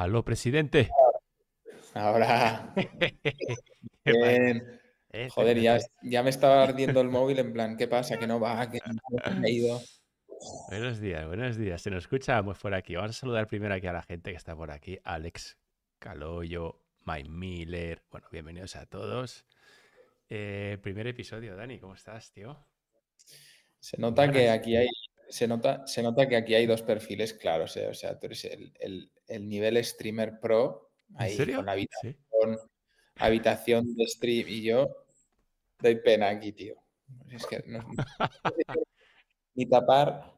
Aló, presidente. Ahora. Este Joder, ya, me estaba ardiendo el móvil en plan, ¿qué pasa? Que no va, que no ha Buenos días, buenos días. Se nos escucha muy fuera aquí. Vamos a saludar primero aquí a la gente que está por aquí. Alex Caloyo, Mike Miller. Bueno, bienvenidos a todos. Eh, primer episodio, Dani, ¿cómo estás, tío? Se nota que aquí hay se nota, se nota que aquí hay dos perfiles claros. ¿eh? O sea, tú eres el, nivel streamer pro, ahí con habitación, de stream, y yo doy pena aquí, tío. Es que no, ni tapar.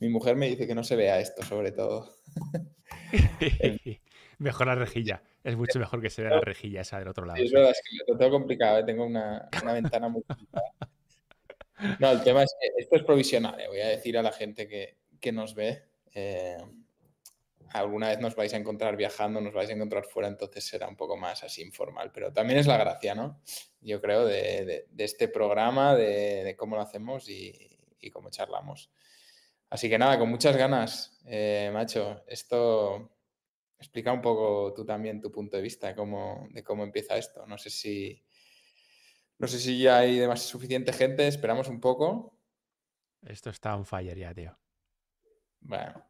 Mi mujer me dice que no se vea esto, sobre todo. mejor la rejilla. Es mucho mejor que se vea la rejilla esa del otro lado. es verdad, es que lo tengo complicado. ¿eh? Tengo una, una ventana muy complicada. No, el tema es que esto es provisional. ¿eh? Voy a decir a la gente que, nos ve. Eh, alguna vez nos vais a encontrar viajando, nos vais a encontrar fuera, entonces será un poco más así informal. Pero también es la gracia, ¿no? Yo creo, de, este programa, de, cómo lo hacemos y, cómo charlamos. Así que nada, con muchas ganas, eh, macho. Esto explica un poco tú también tu punto de vista de cómo empieza esto. No sé si no sé si ya hay demás suficiente gente, esperamos un poco. Esto está on fire ya, tío. Bueno,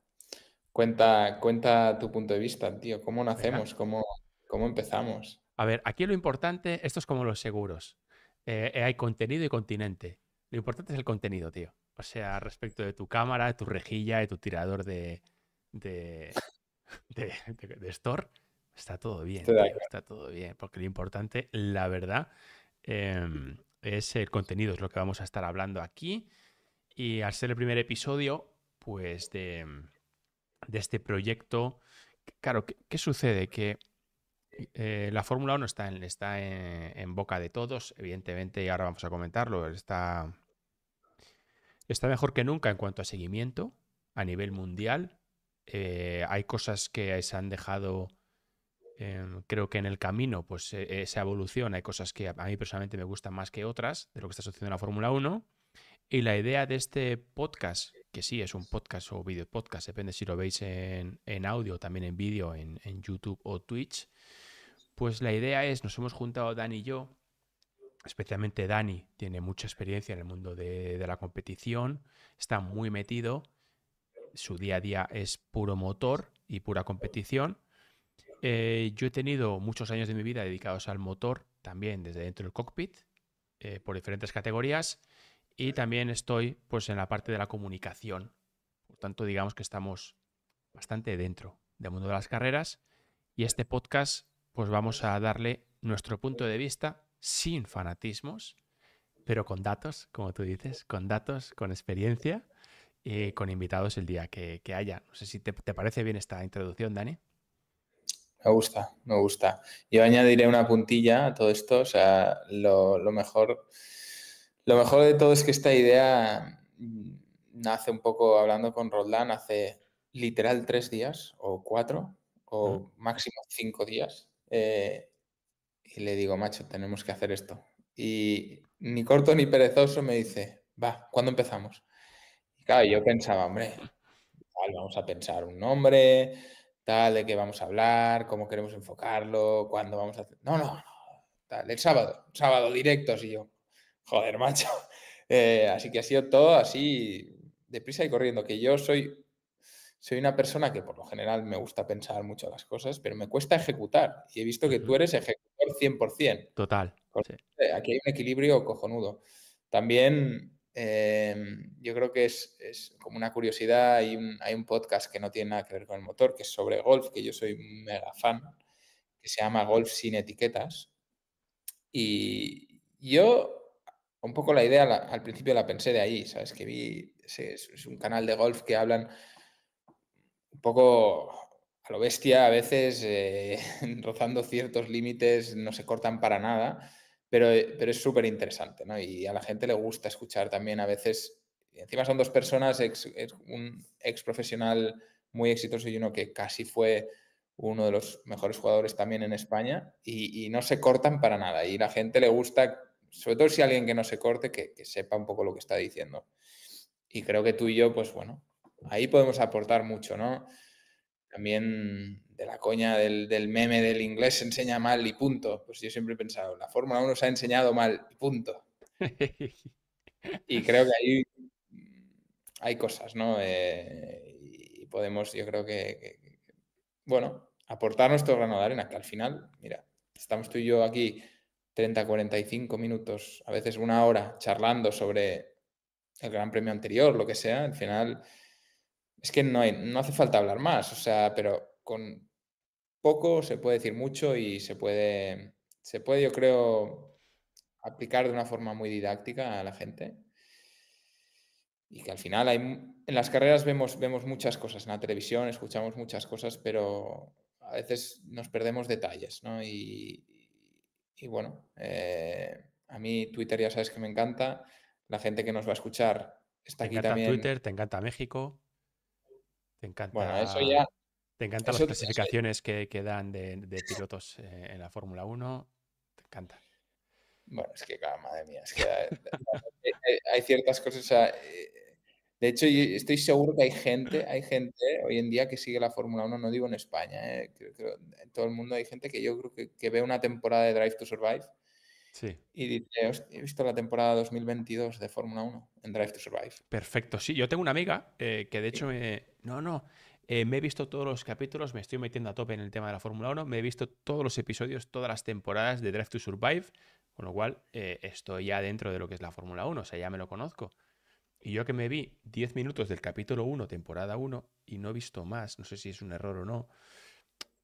cuenta, cuenta tu punto de vista, tío. ¿Cómo nacemos? ¿Cómo, ¿Cómo empezamos? A ver, aquí lo importante, esto es como los seguros. Eh, hay contenido y continente. Lo importante es el contenido, tío. O sea, respecto de tu cámara, de tu rejilla, de tu tirador de, de, de, de, store, está todo bien. está todo bien. Porque lo importante, la verdad, Em, es el contenido, es lo que vamos a estar hablando aquí. Y al ser el primer episodio, pues de, este proyecto, claro, ¿qué, sucede? Que eh, la Fórmula 1 está, en, está en, boca de todos, evidentemente, y ahora vamos a comentarlo, está, está mejor que nunca en cuanto a seguimiento a nivel mundial. Eh, hay cosas que se han dejado Em, creo que en el camino, pues se esa hay cosas que a mí personalmente me gustan más que otras de lo que está sucediendo en la Fórmula 1. Y la idea de este podcast, que sí es un podcast o video podcast, depende si lo veis en, audio también en vídeo en, YouTube o Twitch, pues la idea es, nos hemos juntado Dani y yo, especialmente Dani tiene mucha experiencia en el mundo de, de la competición, está muy metido, su día a día es puro motor y pura competición eh, yo he tenido muchos años de mi vida dedicados al motor, también desde dentro del cockpit, eh, por diferentes categorías, y también estoy pues, en la parte de la comunicación. Por tanto, digamos que estamos bastante dentro del mundo de las carreras, y este podcast pues vamos a darle nuestro punto de vista sin fanatismos, pero con datos, como tú dices, con datos, con experiencia y con invitados el día que, haya. No sé si te parece bien esta introducción, Dani. Me gusta, me gusta. Yo añadiré una puntilla a todo esto. O sea, lo, mejor. Lo mejor de todo es que esta idea mm, nace un poco hablando con Roldán hace literal tres días o cuatro o mm. máximo cinco días. Eh, y le digo, macho, tenemos que hacer esto. Y ni corto ni perezoso me dice, va, ¿cuándo empezamos? Y claro, yo pensaba, hombre, vamos a pensar un nombre, de qué vamos a hablar, cómo queremos enfocarlo, cuándo vamos a hacer. No, no, no. el sábado, sábado directo, así yo. Joder, macho. Eh, así que ha sido todo así deprisa y corriendo, que yo soy, soy una persona que por lo general me gusta pensar mucho las cosas, pero me cuesta ejecutar. Y he visto que tú eres ejecutor 100%. Total. Pues, eh, aquí hay un equilibrio cojonudo. También Em, yo creo que es, es, como una curiosidad, hay un, hay un podcast que no tiene nada que ver con el motor, que es sobre golf, que yo soy mega fan, que se llama Golf sin etiquetas. Y yo un poco la idea al principio la pensé de ahí, ¿sabes? Que vi, es, un canal de golf que hablan un poco a lo bestia, a veces eh, rozando ciertos límites, no se cortan para nada. Eh, pero, es súper interesante, ¿no? Y a la gente le gusta escuchar también a veces, encima son dos personas, ex, un ex profesional muy exitoso y uno que casi fue uno de los mejores jugadores también en España, y, no se cortan para nada. Y la gente le gusta, sobre todo si alguien que no se corte, que, que sepa un poco lo que está diciendo. Y creo que tú y yo, pues bueno, ahí podemos aportar mucho, ¿no? También de la coña del, meme del inglés se enseña mal y punto. Pues yo siempre he pensado, la Fórmula 1 se ha enseñado mal y punto. y creo que ahí hay cosas, ¿no? Eh, y podemos, yo creo que, bueno, aportar nuestro grano de arena, que al final, mira, estamos tú y yo aquí 30, 45 minutos, a veces una hora, charlando sobre el gran premio anterior, lo que sea, al final es que no, no hace falta hablar más, o sea, pero con, poco, se puede decir mucho y se puede, se puede yo creo, aplicar de una forma muy didáctica a la gente. Y que al final en las carreras vemos, vemos muchas cosas, en la televisión escuchamos muchas cosas, pero a veces nos perdemos detalles, ¿no? Y, bueno, eh, a mí Twitter ya sabes que me encanta, la gente que nos va a escuchar está te aquí encanta también. Twitter, te encanta México, te encanta... Bueno, eso ya te encantan las clasificaciones que, que, dan de, pilotos eh, en la Fórmula 1. Te encanta. Bueno, es que, madre mía, es que eh, eh, hay ciertas cosas. de hecho, estoy seguro que hay gente, hay gente hoy en día que sigue la Fórmula 1, no digo en España, creo, en todo el mundo hay gente que yo creo que, ve una temporada de Drive to Survive sí. y dice, he visto la temporada 2022 de Fórmula 1 en Drive to Survive. Perfecto, sí, yo tengo una amiga que de hecho No, no, eh, me he visto todos los capítulos, me estoy metiendo a tope en el tema de la Fórmula 1, me he visto todos los episodios, todas las temporadas de Drive to Survive, con lo cual eh, estoy ya dentro de lo que es la Fórmula 1, o sea, ya me lo conozco. Y yo que me vi 10 minutos del capítulo 1, temporada 1, y no he visto más, no sé si es un error o no,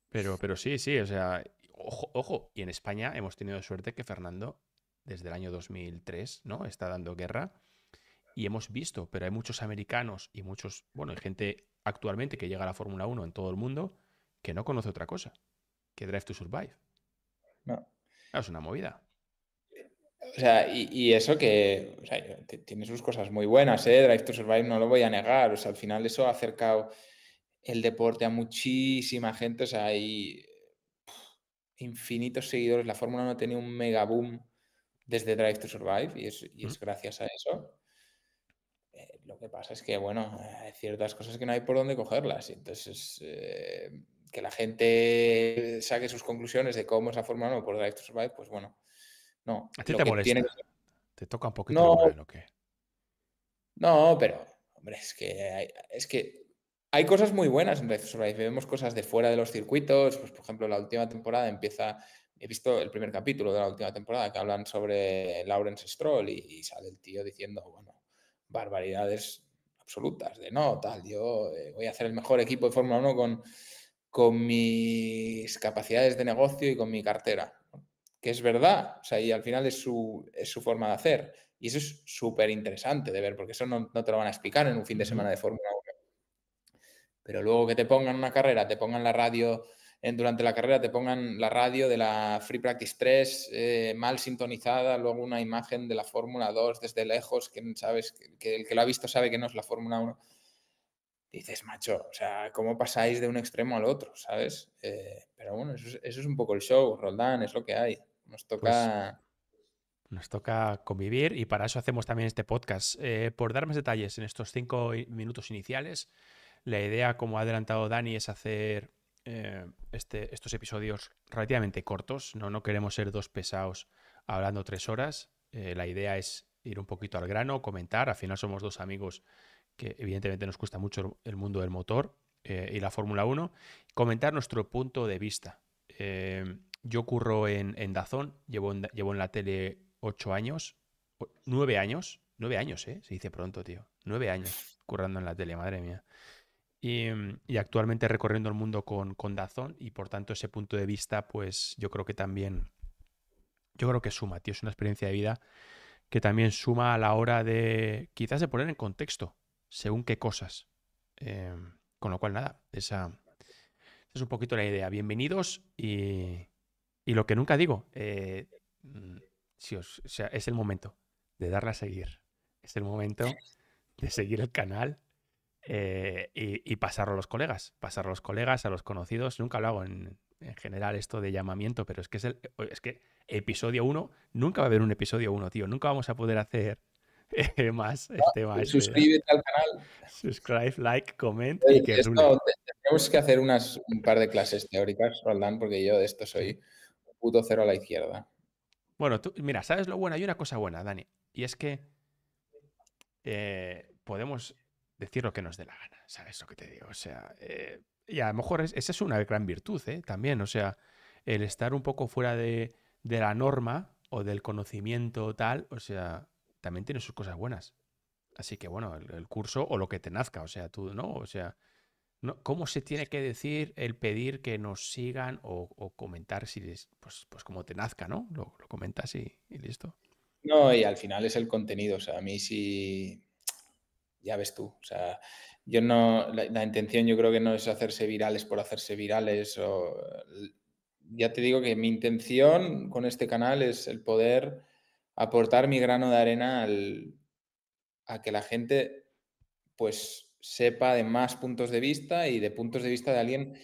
pero, pero sí, sí, o sea, ojo, ojo, y en España hemos tenido suerte que Fernando, desde el año 2003, ¿no? Está dando guerra. Y hemos visto, pero hay muchos americanos y muchos, bueno, hay gente actualmente que llega a la Fórmula 1 en todo el mundo que no conoce otra cosa que Drive to Survive. No. Ah, es una movida. O sea, y, eso que tiene sus cosas muy buenas, ¿eh? Drive to Survive no lo voy a negar. O sea, al final eso ha acercado el deporte a muchísima gente. O sea, hay infinitos seguidores. La Fórmula ha tenido un mega boom desde Drive to Survive y es gracias a eso. Eh, lo que pasa es que, bueno, hay ciertas cosas que no hay por dónde cogerlas. Entonces, eh, que la gente saque sus conclusiones de cómo se ha formado por Drive to Survive, pues bueno, no. ¿A ti te molesta? ¿Te toca un poquito no, No, pero, hombre, es que, hay, es que hay cosas muy buenas en Drive to Survive. Vemos cosas de fuera de los circuitos. Pues, por ejemplo, la última temporada empieza he visto el primer capítulo de la última temporada que hablan sobre Lawrence Stroll y, sale el tío diciendo, bueno, barbaridades absolutas, de no, tal, yo eh, voy a hacer el mejor equipo de Fórmula 1 con, con mis capacidades de negocio y con mi cartera, que es verdad, o sea, y al final es su, es su forma de hacer. Y eso es súper interesante de ver, porque eso no, no, te lo van a explicar en un fin de semana de Fórmula 1. Pero luego que te pongan una carrera, te pongan la radio durante la carrera te pongan la radio de la Free Practice 3 eh, mal sintonizada, luego una imagen de la Fórmula 2 desde lejos, que sabes que el que lo ha visto sabe que no es la Fórmula 1. Dices, macho, o sea, ¿cómo pasáis de un extremo al otro? ¿Sabes? Eh, pero bueno, eso, es, un poco el show, Roldán, es lo que hay. Nos pues toca... Nos toca convivir y para eso hacemos también este podcast. Eh, por dar más detalles en estos cinco minutos iniciales, la idea, como ha adelantado Dani, es hacer eh, este, estos episodios relativamente cortos. ¿no? no queremos ser dos pesados hablando tres horas. Eh, la idea es ir un poquito al grano, comentar. Al final somos dos amigos que evidentemente nos cuesta mucho el mundo del motor eh, y la Fórmula 1. Comentar nuestro punto de vista. yo curro en, Dazón, llevo en, llevo en la tele ocho años, nueve años, nueve años, Se dice pronto, tío. Nueve años currando en la tele, madre mía. Mm, y, actualmente recorriendo el mundo con, con Dazón y por tanto ese punto de vista pues yo creo que también, yo creo que suma, tío, es una experiencia de vida que también suma a la hora de quizás de poner en contexto según qué cosas. Em, con lo cual nada, esa, es un poquito la idea. Bienvenidos y, y lo que nunca digo, eh, mm, si es el momento de darle a seguir, es el momento de seguir el canal eh, y, pasarlo a los colegas, pasarlo a los colegas, a los conocidos. Nunca lo hago en, general esto de llamamiento, pero es que, es, el, es que episodio 1, nunca va a haber un episodio 1, tío. Nunca vamos a poder hacer eh, más este Suscríbete al canal. Subscribe, like, comenta. Tenemos que hacer un par de clases teóricas, Roldán, porque yo de esto soy un puto cero a la izquierda. Bueno, tú, mira, ¿sabes lo bueno? Hay una cosa buena, Dani, y es que eh, podemos decir lo que nos dé la gana, ¿sabes lo que te digo? O sea, eh, y a lo mejor esa es una gran virtud, ¿eh? También, o sea, el estar un poco fuera de, la norma o del conocimiento tal, o sea, también tiene sus cosas buenas. Así que bueno, el, curso o lo que te nazca, o sea, tú, ¿no? O sea, ¿cómo se tiene que decir el pedir que nos sigan o, comentar si es, pues, pues como te nazca, ¿no? Lo, comentas y, listo. No, y al final es el contenido. O sea, a mí sí ya ves tú. O sea, yo no, la, intención yo creo que no es hacerse virales por hacerse virales. ya te digo que mi intención con este canal es el poder aportar mi grano de arena al, a que la gente pues sepa de más puntos de vista y de puntos de vista de alguien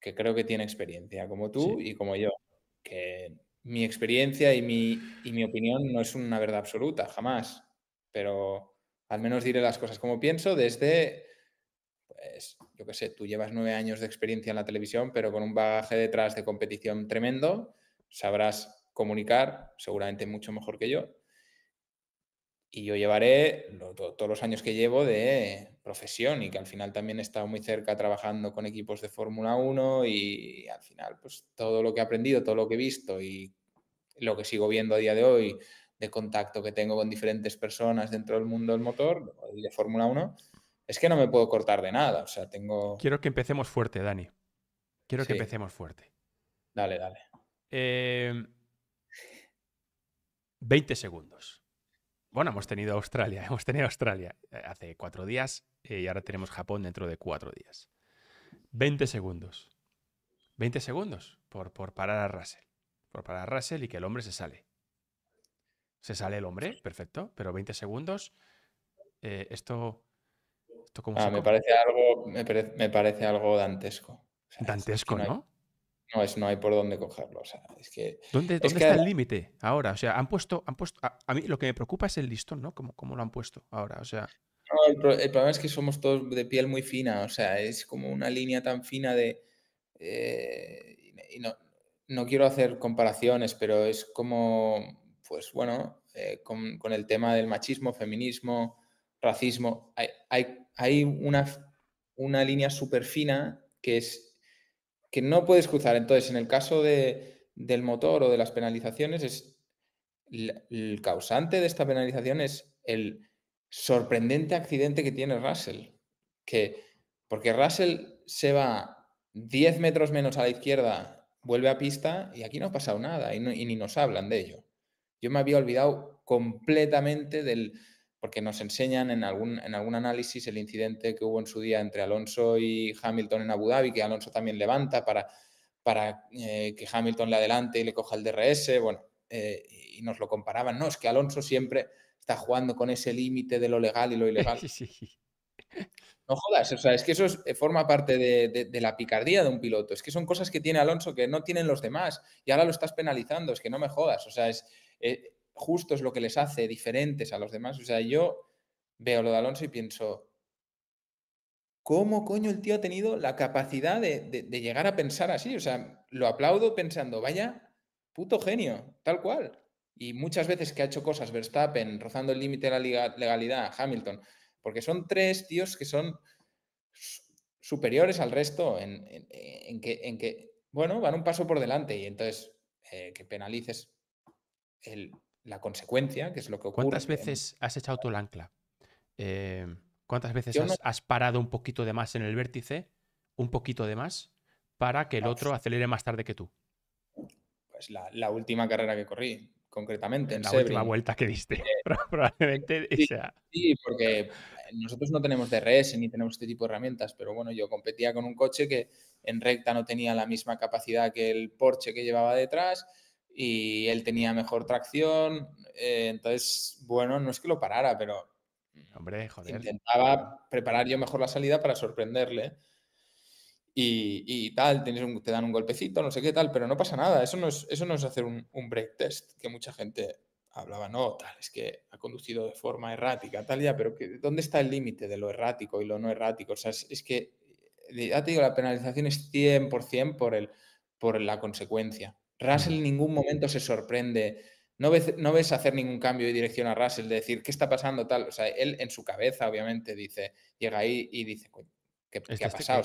que creo que tiene experiencia, como tú y como yo, que mi experiencia y mi, y mi opinión no es una verdad absoluta, jamás, pero al menos diré las cosas como pienso desde, pues, yo qué sé, tú llevas nueve años de experiencia en la televisión, pero con un bagaje detrás de competición tremendo, sabrás comunicar seguramente mucho mejor que yo. Y yo llevaré todos los años que llevo de profesión y que al final también he estado muy cerca trabajando con equipos de Fórmula 1 y al final pues todo lo que he aprendido, todo lo que he visto y lo que sigo viendo a día de hoy, de contacto que tengo con diferentes personas dentro del mundo del motor y de Fórmula 1, es que no me puedo cortar de nada. O sea, tengo. Quiero que empecemos fuerte, Dani. Quiero que empecemos fuerte. Dale, dale. 20 em, segundos. Bueno, hemos tenido Australia, hemos tenido Australia eh, hace cuatro días eh, y ahora tenemos Japón dentro de cuatro días. 20 segundos. 20 segundos por, por parar a Russell. Por parar a Russell y que el hombre se sale. Se sale el hombre, perfecto, pero 20 segundos. Eh, esto. Ah, me, parece algo, me, parece algo dantesco. dantesco, ¿no? ¿no? es, no hay por dónde cogerlo. que, ¿Dónde, está el límite ahora? O sea, han puesto. Han puesto a, mí lo que me preocupa es el listón, ¿no? ¿Cómo, lo han puesto ahora? O sea. el, problema es que somos todos de piel muy fina. O sea, es como una línea tan fina de. Eh, y no, no quiero hacer comparaciones, pero es como pues bueno, eh, con, el tema del machismo, feminismo, racismo, hay, una, línea súper fina que es que no puedes cruzar. Entonces, en el caso de, del motor o de las penalizaciones, es el, causante de esta penalización es el sorprendente accidente que tiene Russell. Que, porque Russell se va 10 metros menos a la izquierda, vuelve a pista y aquí no ha pasado nada y ni nos hablan de ello. Yo me había olvidado completamente del, porque nos enseñan en algún, en algún análisis el incidente que hubo en su día entre Alonso y Hamilton en Abu Dhabi, que Alonso también levanta para, para eh, que Hamilton le adelante y le coja el DRS, bueno, eh, y nos lo comparaban, no, es que Alonso siempre está jugando con ese límite de lo legal y lo ilegal. Sí. No jodas, o sea, es que eso eh, forma parte de, la picardía de un piloto, es que son cosas que tiene Alonso que no tienen los demás y ahora lo estás penalizando, es que no me jodas, o sea, es, eh, justo es lo que les hace diferentes a los demás. O sea, yo veo lo de Alonso y pienso, ¿cómo coño el tío ha tenido la capacidad de, llegar a pensar así? O sea, lo aplaudo pensando, vaya, puto genio, tal cual. Y muchas veces que ha hecho cosas Verstappen, rozando el límite de la legalidad, Hamilton, porque son tres tíos que son superiores al resto en, que, en que, bueno, van un paso por delante y entonces eh, que penalices la consecuencia, que es lo que ocurre. ¿Cuántas veces has echado tu el ancla? Eh, ¿Cuántas veces has, parado un poquito de más en el vértice, un poquito de más, para que el otro acelere más tarde que tú? Pues la, última carrera que corrí, concretamente. En la última vuelta que diste, eh, probablemente. sea. sí, porque eh, nosotros no tenemos DRS ni tenemos este tipo de herramientas, pero bueno, yo competía con un coche que en recta no tenía la misma capacidad que el Porsche que llevaba detrás y él tenía mejor tracción. Eh, entonces, bueno, no es que lo parara, pero intentaba preparar yo mejor la salida para sorprenderle. Y, tal, te dan un golpecito, no sé qué tal, pero no pasa nada. Eso no es, eso hacer un, break test que mucha gente hablaba, no, tal, es que ha conducido de forma errática, tal, ya, pero ¿dónde está el límite de lo errático y lo no errático? O sea, es, que, ya te digo, la penalización es 100% por, el, por la consecuencia. Russell en ningún momento se sorprende. No ves, no ves hacer ningún cambio de dirección a Russell, de decir, ¿qué está pasando tal? O sea, él en su cabeza, obviamente, dice, llega ahí y dice, ¿qué, ha pasado?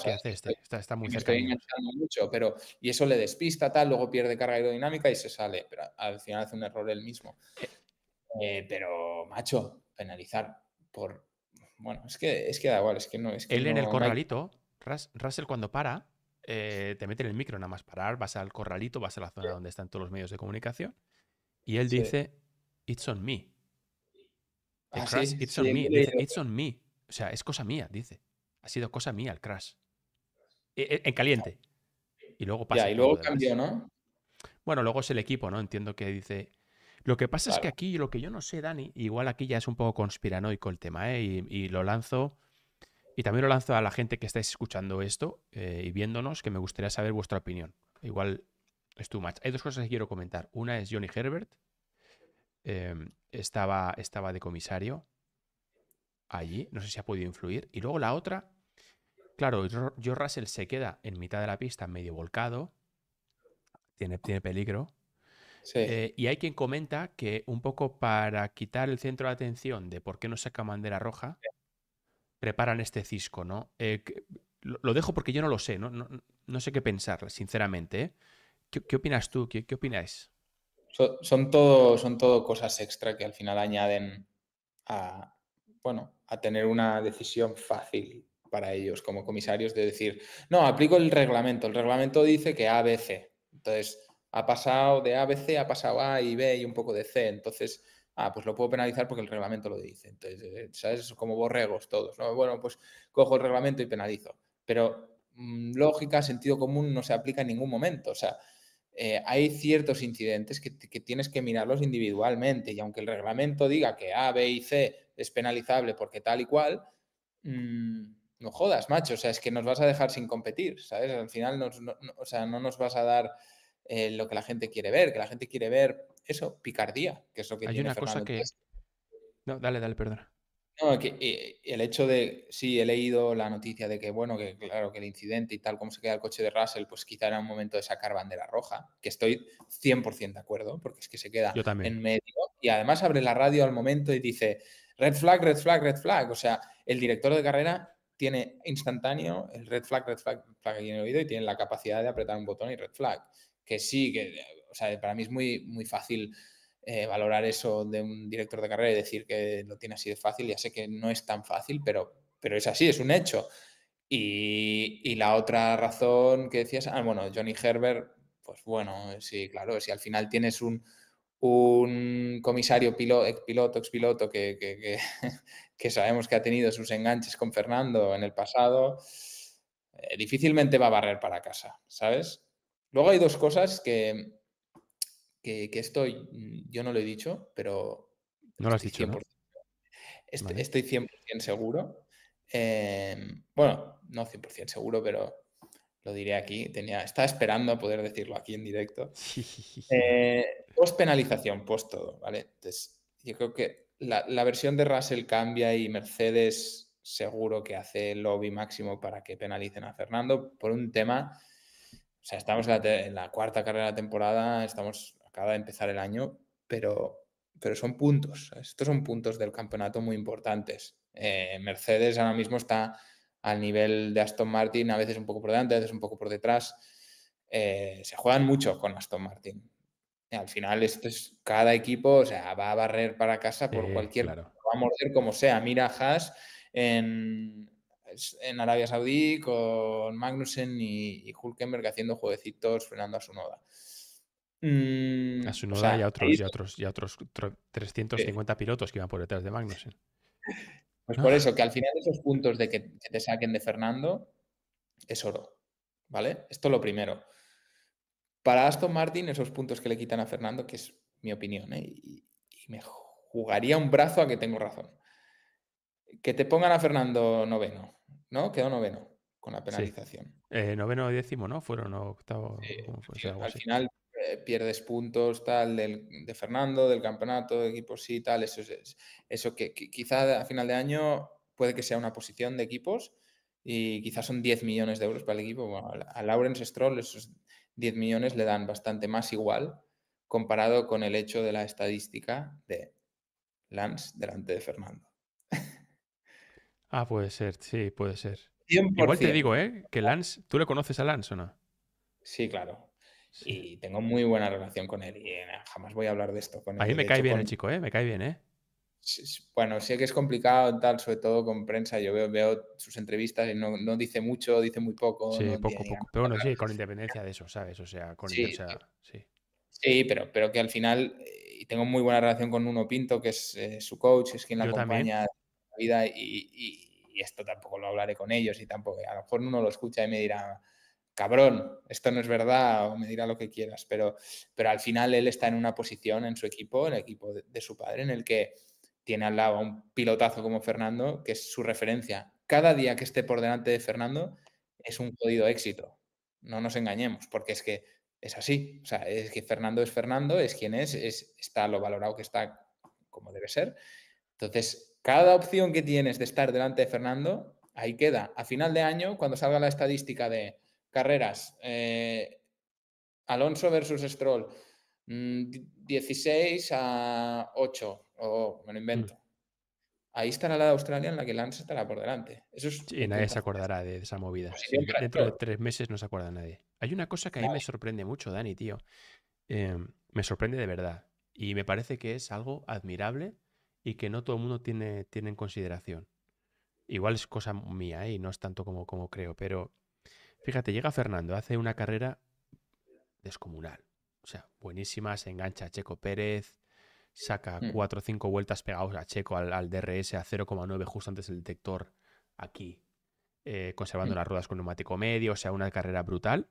está, muy mucho, pero, y eso le despista, tal, luego pierde carga aerodinámica y se sale, pero al final hace un error él mismo. Eh. Eh, pero, macho, penalizar por... Bueno, es que, es que da igual, es que no... Es que él en el corralito, Russell cuando para, eh, te meten el micro nada más parar, vas al corralito, vas a la zona donde están todos los medios de comunicación y él dice, it's on me. Ah, it's on me. it's on me. O sea, es cosa mía, dice. Ha sido cosa mía el crash. E, e, en caliente. Y luego pasa. Ya, y luego cambió, ¿no? Bueno, luego es el equipo, ¿no? Entiendo que dice. Lo que pasa es que aquí, lo que yo no sé, Dani, igual aquí ya es un poco conspiranoico el tema, ¿eh? y lo lanzo y también lo lanzo a la gente que estáis escuchando esto eh, y viéndonos, que me gustaría saber vuestra opinión. Igual es too much. Hay dos cosas que quiero comentar. Una es Johnny Herbert. Em, estaba, estaba de comisario allí. No sé si ha podido influir. Y luego la otra, claro, George Russell se queda en mitad de la pista medio volcado. Tiene, tiene peligro. Eh, y hay quien comenta que un poco para quitar el centro de atención de por qué no saca bandera roja, preparan este cisco, ¿no? Eh, lo dejo porque yo no lo sé, no, no, sé qué pensar, sinceramente. ¿eh? ¿Qué, opinas tú? ¿Qué, opináis? son, todo, son todo cosas extra que al final añaden a, bueno, a tener una decisión fácil para ellos como comisarios de decir, no, aplico el reglamento, el reglamento dice que A, B, C. Entonces, ha pasado de A, B, C, ha pasado A y B y un poco de C. Entonces, Ah, pues lo puedo penalizar porque el reglamento lo dice. Entonces, eh, ¿sabes? Como borregos todos, ¿no? Bueno, pues cojo el reglamento y penalizo. Pero mm, lógica, sentido común no se aplica en ningún momento. O sea, eh, hay ciertos incidentes que, tienes que mirarlos individualmente y aunque el reglamento diga que A, B y C es penalizable porque tal y cual, mm, no jodas, macho, o sea, es que nos vas a dejar sin competir, ¿sabes? Al final no, nos vas a dar eh, lo que la gente quiere ver, que la gente quiere ver eso, picardía, que es lo que Hay tiene una cosa que... No, dale, dale, perdona. No, que eh, el hecho de, sí, he leído la noticia de que, bueno, que claro, que el incidente y tal, como se queda el coche de Russell, pues quizá era un momento de sacar bandera roja, que estoy 100% de acuerdo, porque es que se queda en medio. Y además abre la radio al momento y dice, red flag, red flag, red flag. O sea, el director de carrera tiene instantáneo el red flag, red flag, flag en el oído y tiene la capacidad de apretar un botón y red flag. Que sí, que para mí es muy, muy fácil eh, valorar eso de un director de carrera y decir que lo tiene así de fácil. Ya sé que no es tan fácil, pero, pero es así, es un hecho. Y, la otra razón que decías, ah, bueno, Johnny Herbert, pues bueno, sí, claro, si al final tienes un, un comisario piloto, ex piloto que, sabemos que ha tenido sus enganches con Fernando en el pasado, eh, difícilmente va a barrer para casa, ¿sabes? Luego hay dos cosas que, que, esto mm, yo no lo he dicho, pero... No lo has dicho, Estoy, 100% seguro. Em, bueno, no 100% seguro, pero lo diré aquí. Tenía, estaba esperando a poder decirlo aquí en directo. Eh, post penalización, post todo, ¿vale? Entonces, yo creo que la, versión de Russell cambia y Mercedes seguro que hace el lobby máximo para que penalicen a Fernando por un tema. O sea, estamos en la, en la, cuarta carrera de la temporada, estamos acaba de empezar el año, pero, pero son puntos. Estos son puntos del campeonato muy importantes. Eh, Mercedes ahora mismo está al nivel de Aston Martin, a veces un poco por delante, a veces un poco por detrás. Eh, se juegan mucho con Aston Martin. al final, esto es cada equipo, o sea, va a barrer para casa por cualquier. lado, Va a morder como sea. Mira Haas en, en Arabia Saudí con Magnussen y, y Hulkenberg haciendo jueguecitos frenando a su noda. Mm, a su o y a otros, y otros, y otros 350 pilotos que iban por detrás de Magnussen. Pues por eso, que al final esos puntos de que, te saquen de Fernando es oro. ¿Vale? Esto es lo primero. Para Aston Martin, esos puntos que le quitan a Fernando, que es mi opinión, ¿eh? y, me jugaría un brazo a que tengo razón. Que te pongan a Fernando noveno, ¿no? Quedó noveno con la penalización. Eh, noveno o décimo, ¿no? Fueron octavo. o al final eh, pierdes puntos tal del, de Fernando, del campeonato, de equipos y tal, eso es, eso que, quizá a final de año puede que sea una posición de equipos y quizás son 10 millones de euros para el equipo. a Lawrence Stroll esos 10 millones le dan bastante más igual comparado con el hecho de la estadística de Lance delante de Fernando. Ah, puede ser, sí, puede ser. Igual te digo, ¿eh? Que Lance, ¿tú le conoces a Lance o no? Sí, claro. Y tengo muy buena relación con él y eh, jamás voy a hablar de esto con él. A mí me cae bien el chico, ¿eh? Me cae bien, ¿eh? Bueno, sé que es complicado tal, sobre todo con prensa. Yo veo, veo sus entrevistas y no, no, dice mucho, dice muy poco. Sí, poco, poco. Pero bueno, sí, con independencia de eso, ¿sabes? O sea, con sí, sí. sí. pero, pero que al final, eh, y tengo muy buena relación con uno Pinto, que es eh, su coach, es quien la acompaña la vida, y, esto tampoco lo hablaré con ellos, y tampoco, a lo mejor uno lo escucha y me dirá, cabrón, esto no es verdad o me dirá lo que quieras, pero, pero al final él está en una posición en su equipo, en el equipo de, su padre, en el que tiene al lado a un pilotazo como Fernando, que es su referencia. Cada día que esté por delante de Fernando es un jodido éxito. No nos engañemos, porque es que es así. O sea, es que Fernando es Fernando, es quien es, es está lo valorado que está como debe ser. Entonces, cada opción que tienes de estar delante de Fernando, ahí queda. A final de año, cuando salga la estadística de Carreras. Eh, Alonso versus Stroll. 16 mm, a 8. O me mm. invento. Ahí estará la de Australia en la que Lance estará por delante. Eso nadie se acordará de esa movida. Pues dentro de tres meses no se acuerda nadie. Hay una cosa que a mí me sorprende mucho, Dani, tío. Eh, me sorprende de verdad. Y me parece que es algo admirable y que no todo el mundo tiene, en consideración. Igual es cosa mía ¿eh? y no es tanto como, como creo, pero Fíjate, llega Fernando, hace una carrera descomunal. O sea, buenísima, se engancha a Checo Pérez, saca mm. cuatro o cinco vueltas pegados a Checo al, DRS a 0,9 justo antes del detector aquí, eh, conservando mm. las ruedas con neumático medio, o sea, una carrera brutal.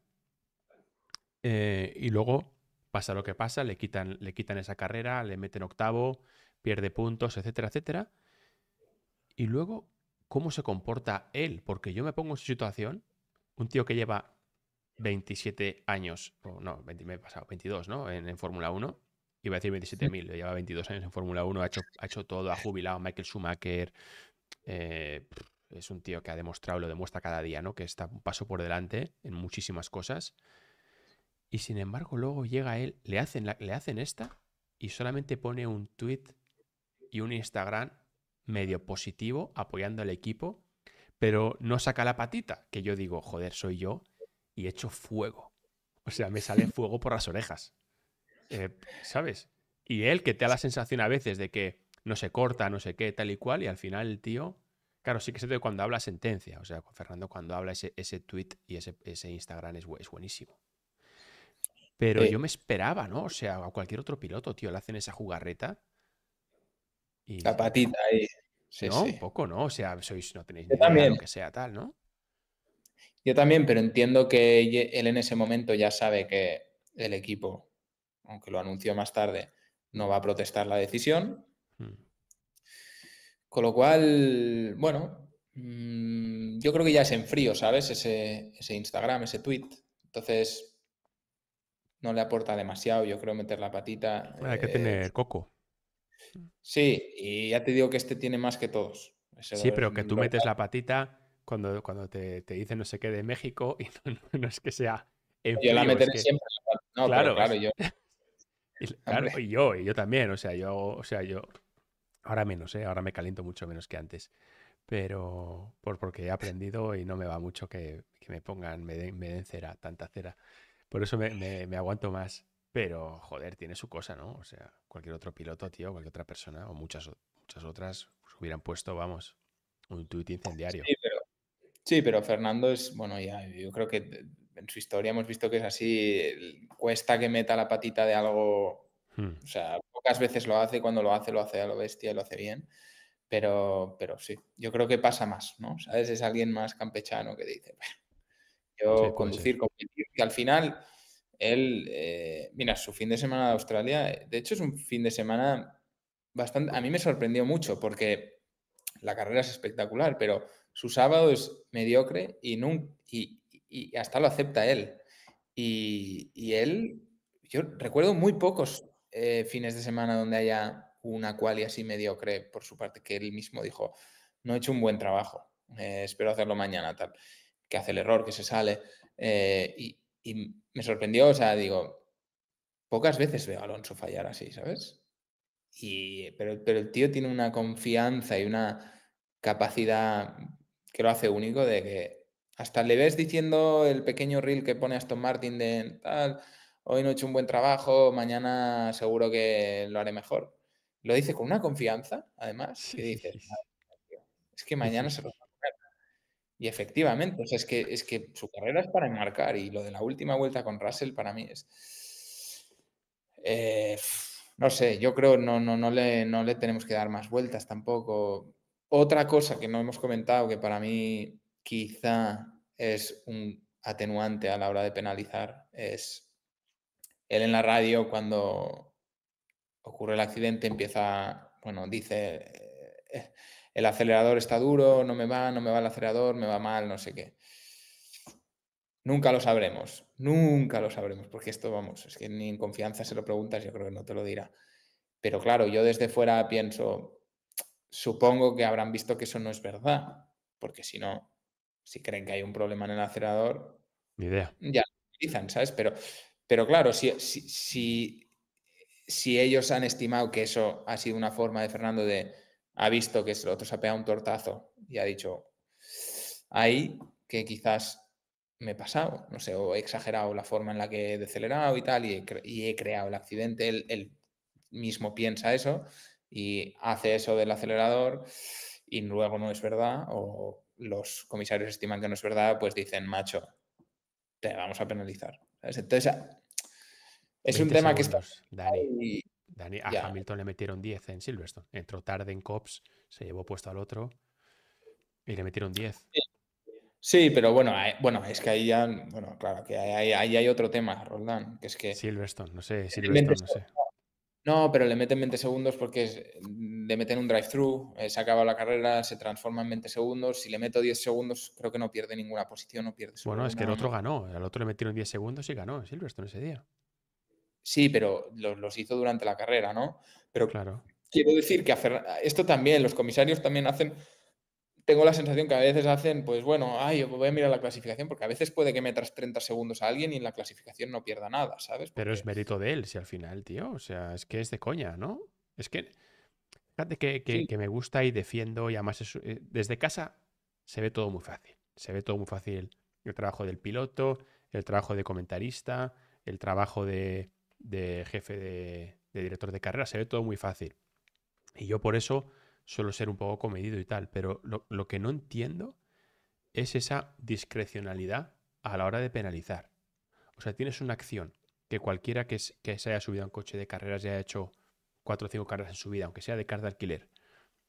Eh, y luego pasa lo que pasa, le quitan, le quitan esa carrera, le meten octavo, pierde puntos, etcétera, etcétera. Y luego, ¿cómo se comporta él? Porque yo me pongo en su situación un tío que lleva 27 años, o no, me he pasado, 22, ¿no? En, Fórmula 1, iba a decir 27.000, lleva 22 años en Fórmula 1, ha hecho, ha hecho todo, ha jubilado Michael Schumacher, eh, es un tío que ha demostrado, lo demuestra cada día, ¿no? Que está un paso por delante en muchísimas cosas. Y sin embargo, luego llega él, le hacen, le hacen esta y solamente pone un tweet y un Instagram medio positivo apoyando al equipo pero no saca la patita, que yo digo, joder, soy yo y echo fuego. O sea, me sale fuego por las orejas. Eh, ¿Sabes? Y él que te da la sensación a veces de que no se corta, no sé qué, tal y cual, y al final el tío, claro, sí que se te cuando habla sentencia, o sea, Fernando cuando habla ese, ese tweet y ese, ese Instagram es, buenísimo. Pero eh yo me esperaba, ¿no? O sea, a cualquier otro piloto, tío, le hacen esa jugarreta. La patita ahí. Sí, no, un poco, ¿no? O sea, sois, no tenéis que sea tal, ¿no? Yo también, pero entiendo que él en ese momento ya sabe que el equipo, aunque lo anunció más tarde, no va a protestar la decisión. Hmm. Con lo cual, bueno, mm, yo creo que ya es en frío, ¿sabes? Ese, Instagram, ese tweet. Entonces, no le aporta demasiado, yo creo, meter la patita. Hay ah, que tener eh, coco. Sí, y ya te digo que este tiene más que todos. sí, pero que tú metes la patita cuando, cuando te, te, dicen no sé qué de México y no, es que sea. yo la meteré siempre. No, claro, claro, yo. Y, yo, y yo también, o sea, yo, o sea, yo. Ahora menos, ¿eh? ahora me caliento mucho menos que antes. Pero por, porque he aprendido y no me va mucho que, me pongan, me den, me den cera, tanta cera. Por eso me aguanto más. Pero, joder, tiene su cosa, ¿no? O sea, cualquier otro piloto, tío, cualquier otra persona, o muchas, muchas otras, pues, hubieran puesto, vamos, un tuit incendiario. Sí pero, Fernando es, bueno, ya, yo creo que en su historia hemos visto que es así, cuesta que meta la patita de algo, hmm. o sea, pocas veces lo hace, cuando lo hace, lo hace a lo bestia lo hace bien. Pero, pero sí, yo creo que pasa más, ¿no? ¿Sabes? Es alguien más campechano que dice, bueno, yo conducir, competir, que al final él, eh, mira, su fin de semana de Australia, eh, de hecho es un fin de semana bastante, a mí me sorprendió mucho porque la carrera es espectacular, pero su sábado es mediocre y, nunca... y, hasta lo acepta él. Y, él, yo recuerdo muy pocos eh, fines de semana donde haya una cual y así mediocre por su parte, que él mismo dijo, no he hecho un buen trabajo, espero hacerlo mañana, tal, que hace el error, que se sale. y, y me sorprendió, o sea, digo, pocas veces veo a Alonso fallar así, ¿sabes? Y, pero, el tío tiene una confianza y una capacidad que lo hace único de que hasta le ves diciendo el pequeño reel que pone Aston Martin de tal, hoy no he hecho un buen trabajo, mañana seguro que lo haré mejor. Lo dice con una confianza, además, que dices, es que mañana se y efectivamente, o sea, es que, es que su carrera es para enmarcar y lo de la última vuelta con Russell para mí es... Eh, no sé, yo creo no, no, no, le, no le tenemos que dar más vueltas tampoco. Otra cosa que no hemos comentado que para mí quizá es un atenuante a la hora de penalizar es él en la radio cuando ocurre el accidente empieza, bueno, dice... Eh, el acelerador está duro, no me va, no me va el acelerador, me va mal, no sé qué. Nunca lo sabremos, nunca lo sabremos, porque esto, vamos, es que ni en confianza se lo preguntas, yo creo que no te lo dirá. Pero claro, yo desde fuera pienso, supongo que habrán visto que eso no es verdad, porque si no, si creen que hay un problema en el acelerador, Ni idea. ya lo utilizan, ¿sabes? Pero, pero claro, si ellos han estimado que eso ha sido una forma de Fernando de, ha visto que el otro se ha pegado un tortazo y ha dicho, ahí que quizás me he pasado, no sé, o he exagerado la forma en la que he decelerado y tal, y he, creado el accidente, él, mismo piensa eso y hace eso del acelerador y luego no es verdad, o los comisarios estiman que no es verdad, pues dicen, macho, te vamos a penalizar. Entonces, es un tema que está a Hamilton le metieron 10 en Silverstone. Entró tarde en Cops, se llevó puesto al otro y le metieron 10. Sí, pero bueno, bueno, es que ahí ya, bueno, claro, que hay otro tema, Roldán, que es que... Silverstone, no sé, Silverstone, no sé. No, pero le meten 20 segundos porque es, le meten un drive-thru, eh, se acaba la carrera, se transforma en 20 segundos. Si le meto 10 segundos, creo que no pierde ninguna posición, no pierde Bueno, es que el otro ganó, al otro le metieron 10 segundos y ganó en Silverstone ese día. Sí, pero los, hizo durante la carrera, ¿no? Pero claro. quiero decir que hacer, ah, esto también, los comisarios también hacen, tengo la sensación que a veces hacen, pues bueno, ay, voy a mirar la clasificación, porque a veces puede que metas 30 segundos a alguien y en la clasificación no pierda nada, ¿sabes? Pero es mérito de él, si al final, tío, o sea, es que es de coña, ¿no? Es que, fíjate que, me gusta y defiendo y además eh, desde casa se ve todo muy fácil, se ve todo muy fácil el trabajo del piloto, el trabajo de comentarista, el trabajo de, de jefe de, director de carreras, se ve todo muy fácil. Y yo por eso suelo ser un poco comedido y tal, pero lo, que no entiendo es esa discrecionalidad a la hora de penalizar. O sea, tienes una acción que cualquiera que, es, que se haya subido a un coche de carreras y haya hecho cuatro o cinco carreras en su vida, aunque sea de car de alquiler,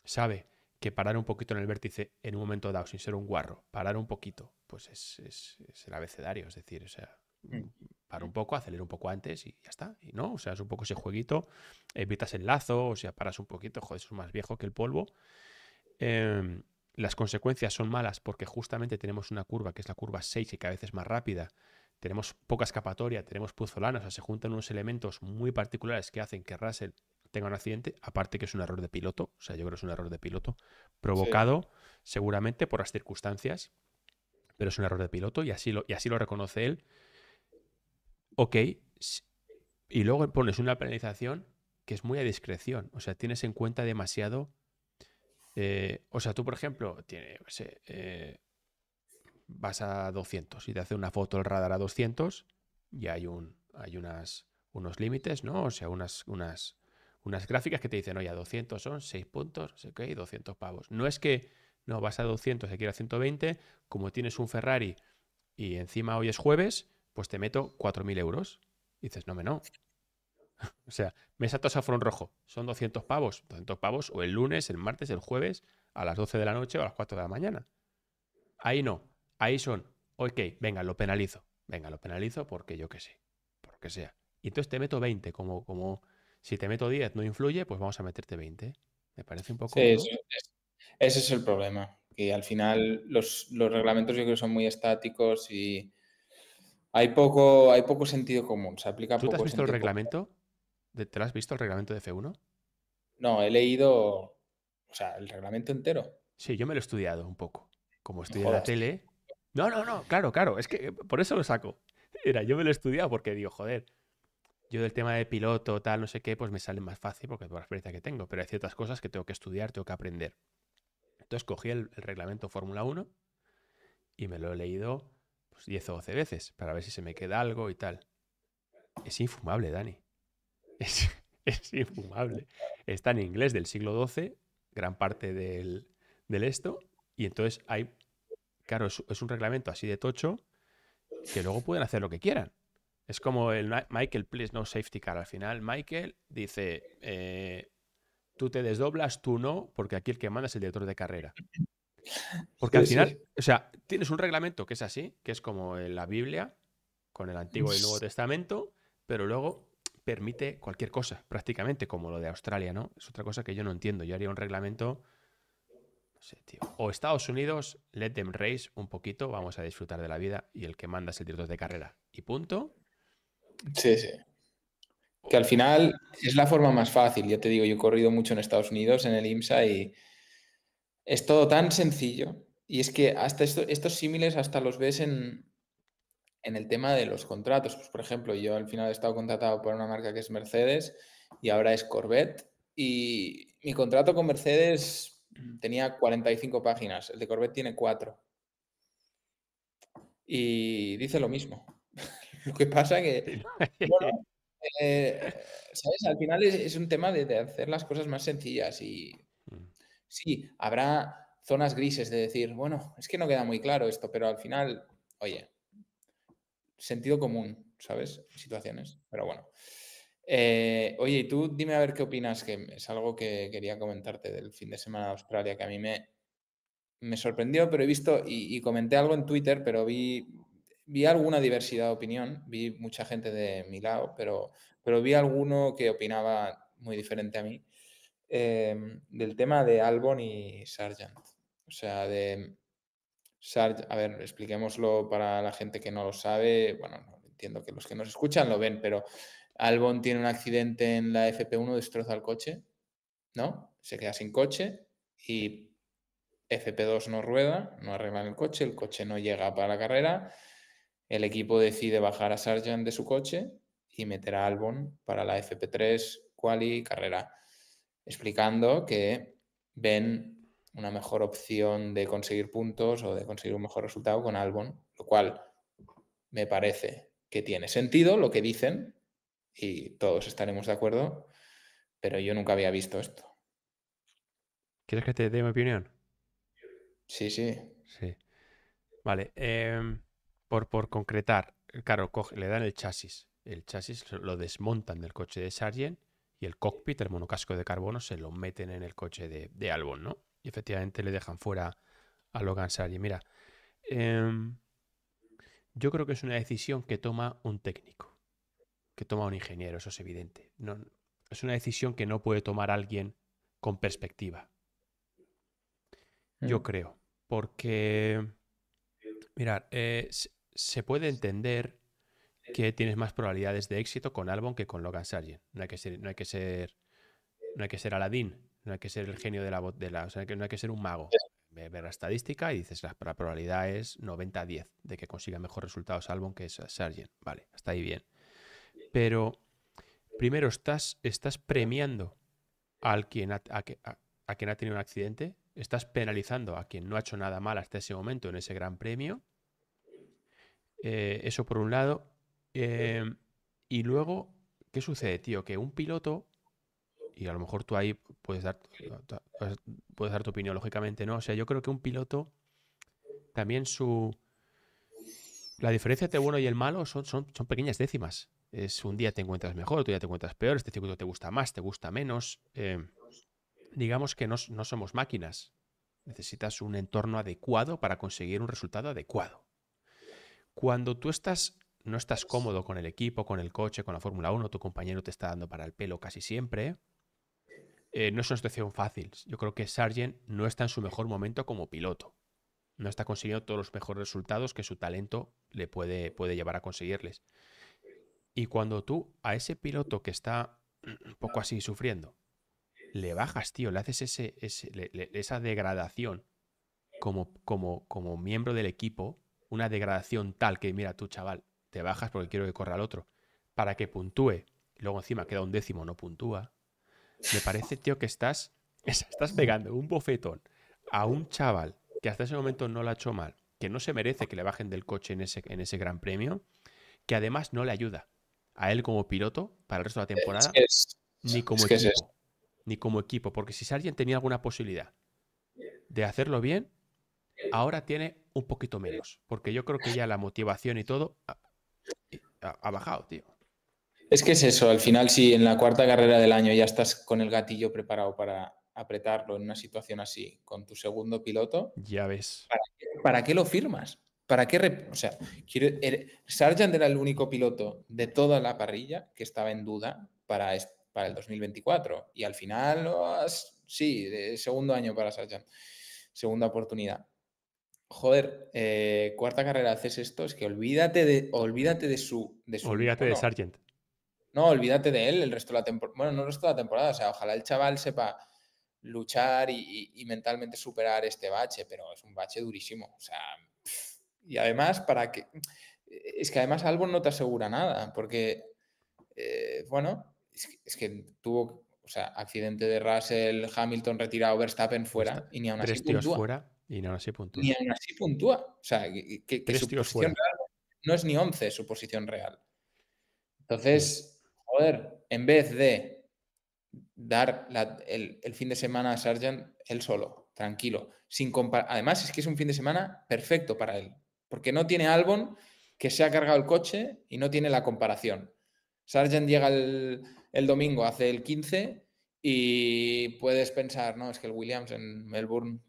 sabe que parar un poquito en el vértice en un momento dado, sin ser un guarro, parar un poquito, pues es, es el abecedario, es decir, o sea, mm un poco, acelera un poco antes y ya está. Y no, o sea, es un poco ese jueguito, evitas el lazo, o sea, paras un poquito, joder, eso es más viejo que el polvo. Em, las consecuencias son malas porque justamente tenemos una curva que es la curva 6 y que a veces es más rápida. Tenemos poca escapatoria, tenemos puzolana, o sea, se juntan unos elementos muy particulares que hacen que Russell tenga un accidente, aparte que es un error de piloto, o sea, yo creo que es un error de piloto provocado seguramente por las circunstancias, pero es un error de piloto y así y así lo reconoce él ok, y luego pones una penalización que es muy a discreción. O sea, tienes en cuenta demasiado. Eh, o sea, tú, por ejemplo, tiene, eh, vas a 200 y te hace una foto el radar a 200 y hay, un, hay unas, unos límites, ¿no? O sea, unas, unas, unas gráficas que te dicen, oye, a 200 son 6 puntos, ok 200 pavos. No es que, no, vas a 200, aquí a 120, como tienes un Ferrari y encima hoy es jueves, pues te meto 4.000 euros. Y dices, no, me no. o sea, me saltas a fron rojo. Son 200 pavos. 200 pavos o el lunes, el martes, el jueves, a las 12 de la noche o a las 4 de la mañana. Ahí no. Ahí son, ok, venga, lo penalizo. Venga, lo penalizo porque yo qué sé. Porque sea. Y entonces te meto 20, como, como si te meto 10 no influye, pues vamos a meterte 20. Me parece un poco... Sí, ese es el problema. Que al final los, los reglamentos yo creo que son muy estáticos y hay poco, hay poco sentido común. Se aplica ¿Tú te has visto el reglamento? ¿Te lo has visto el reglamento de F1? No, he leído, o sea, el reglamento entero. Sí, yo me lo he estudiado un poco. Como estudié la tele. No, no, no, claro, claro. Es que eh, por eso lo saco. Era, yo me lo he estudiado porque digo, joder, yo del tema de piloto, tal, no sé qué, pues me sale más fácil porque por la experiencia que tengo. Pero hay ciertas cosas que tengo que estudiar, tengo que aprender. Entonces cogí el reglamento Fórmula 1 y me lo he leído 10 pues, o 12 veces para ver si se me queda algo y tal. Es infumable, Dani. Es, es infumable. Está en inglés del siglo XII, gran parte del, del esto, y entonces hay, claro, es, un reglamento así de tocho que luego pueden hacer lo que quieran. Es como el Michael, please no safety car. Al final, Michael dice, eh, tú te desdoblas, tú no, porque aquí el que manda es el director de carrera. Porque al final, o sea, tienes un reglamento que es así, que es como en la Biblia, con el Antiguo y el Nuevo Testamento, pero luego permite cualquier cosa, prácticamente, como lo de Australia, ¿no? Es otra cosa que yo no entiendo. Yo haría un reglamento. No sé, tío. O Estados Unidos, let them race un poquito, vamos a disfrutar de la vida y el que manda es el director de carrera. Y punto. Sí, sí. Que al final es la forma más fácil. yo te digo, yo he corrido mucho en Estados Unidos, en el IMSA, y es todo tan sencillo. Y es que hasta estos símiles hasta los ves en, el tema de los contratos. Pues, por ejemplo, yo al final he estado contratado por una marca que es Mercedes y ahora es Corvette. Y mi contrato con Mercedes tenía 45 páginas, el de Corvette tiene 4. Y dice lo mismo. lo que pasa que... Bueno, eh, ¿sabes? Al final es, un tema de, de, hacer las cosas más sencillas y Sí, habrá zonas grises de decir, bueno, es que no queda muy claro esto, pero al final, oye, sentido común, ¿sabes? Situaciones, pero bueno. Eh, oye, y tú dime a ver qué opinas, que es algo que quería comentarte del fin de semana de Australia, que a mí me, me sorprendió, pero he visto y, comenté algo en Twitter, pero vi, alguna diversidad de opinión, vi mucha gente de mi lado, pero, pero vi alguno que opinaba muy diferente a mí. Em, del tema de Albon y Sargent. O sea, de Sargent, a ver, expliquémoslo para la gente que no lo sabe, bueno, entiendo que los que nos escuchan lo ven, pero Albon tiene un accidente en la FP1, destroza el coche, ¿no? Se queda sin coche y FP2 no rueda, no arreglan el coche, el coche no llega para la carrera, el equipo decide bajar a Sargent de su coche y meter a Albon para la FP3 quali carrera explicando que ven una mejor opción de conseguir puntos o de conseguir un mejor resultado con Albon, lo cual me parece que tiene sentido lo que dicen y todos estaremos de acuerdo, pero yo nunca había visto esto. ¿Quieres que te dé mi opinión? Sí, sí. Sí. Vale. Em, por, por, concretar, claro, le dan el chasis. El chasis lo desmontan del coche de Sargent el cockpit, el monocasco de carbono, se lo meten en el coche de, de Albon, ¿no? Y efectivamente le dejan fuera a Logan y Mira, em, yo creo que es una decisión que toma un técnico, que toma un ingeniero, eso es evidente. No, es una decisión que no puede tomar alguien con perspectiva. Yo mm. creo. Porque, mirar, eh, se puede entender que tienes más probabilidades de éxito con Albon que con Logan Sargent. No hay que ser, no hay que ser, no hay que ser Aladdin, no hay que ser el genio de la, de la no hay que ser un mago. Ver la estadística y dices, la, la probabilidad es 90-10 de que consiga mejores resultados Albon que Sargent. Vale, hasta ahí bien. Pero primero estás, estás premiando al quien a, quien ha tenido un accidente, estás penalizando a quien no ha hecho nada mal hasta ese momento en ese gran premio. Eh, eso por un lado. Em, y luego, ¿qué sucede, tío? Que un piloto, y a lo mejor tú ahí puedes dar, puedes dar tu opinión, lógicamente, ¿no? O sea, yo creo que un piloto también su... La diferencia entre bueno y el malo son, son, son pequeñas décimas. Es un día te encuentras mejor, otro día te encuentras peor, este circuito te gusta más, te gusta menos. Eh, digamos que no, no somos máquinas. Necesitas un entorno adecuado para conseguir un resultado adecuado. Cuando tú estás no estás pues cómodo con el equipo, con el coche, con la Fórmula 1, tu compañero te está dando para el pelo casi siempre. Eh, no es una situación fácil. Yo creo que Sargent no está en su mejor momento como piloto. No está consiguiendo todos los mejores resultados que su talento le puede, puede llevar a conseguirles. Y cuando tú a ese piloto que está un poco así sufriendo, le bajas, tío, le haces esa degradación como, como, como miembro del equipo, una degradación tal que, mira tú, chaval, te bajas porque quiero que corra el otro, para que puntúe, luego encima queda un décimo, no puntúa, me parece, tío, que estás, estás pegando un bofetón a un chaval que hasta ese momento no lo ha hecho mal, que no se merece que le bajen del coche en ese, en ese gran premio, que además no le ayuda a él como piloto para el resto de la temporada, ni como equipo. ni como equipo, porque si alguien tenía alguna posibilidad de hacerlo bien, ahora tiene un poquito menos, porque yo creo que ya la motivación y todo ha bajado, tío. Es que es eso, al final si en la cuarta carrera del año ya estás con el gatillo preparado para apretarlo en una situación así con tu segundo piloto, ya ves. ¿Para qué, lo firmas? ¿Para qué? O sea, quiero, er, Sargent era el único piloto de toda la parrilla que estaba en duda para, el 2024 y al final oh, sí, segundo año para Sargent, segunda oportunidad joder, eh, cuarta carrera haces esto, es que olvídate de, olvídate de su. De olvídate de Sargent. No, olvídate de él el resto de la temporada. Bueno, no el resto de la temporada. O sea, ojalá el chaval sepa luchar y, mentalmente superar este bache, pero es un bache durísimo. O sea, y además, para que. Es que además Albon no te asegura nada, porque, eh, bueno, es que, tuvo, o sea, accidente de Russell, Hamilton retirado, Verstappen fuera, y ni aún así Tres fuera. Y no así puntúa. Ni aún así puntúa. O sea, que, su posición real no es ni 11 su posición real. Entonces, joder, en vez de dar el, fin de semana a Sargent él solo, tranquilo, sin Además, es que es un fin de semana perfecto para él, porque no tiene Albon que se ha cargado el coche y no tiene la comparación. Sargent llega el, domingo, hace el 15 y puedes pensar, no, es que el Williams en Melbourne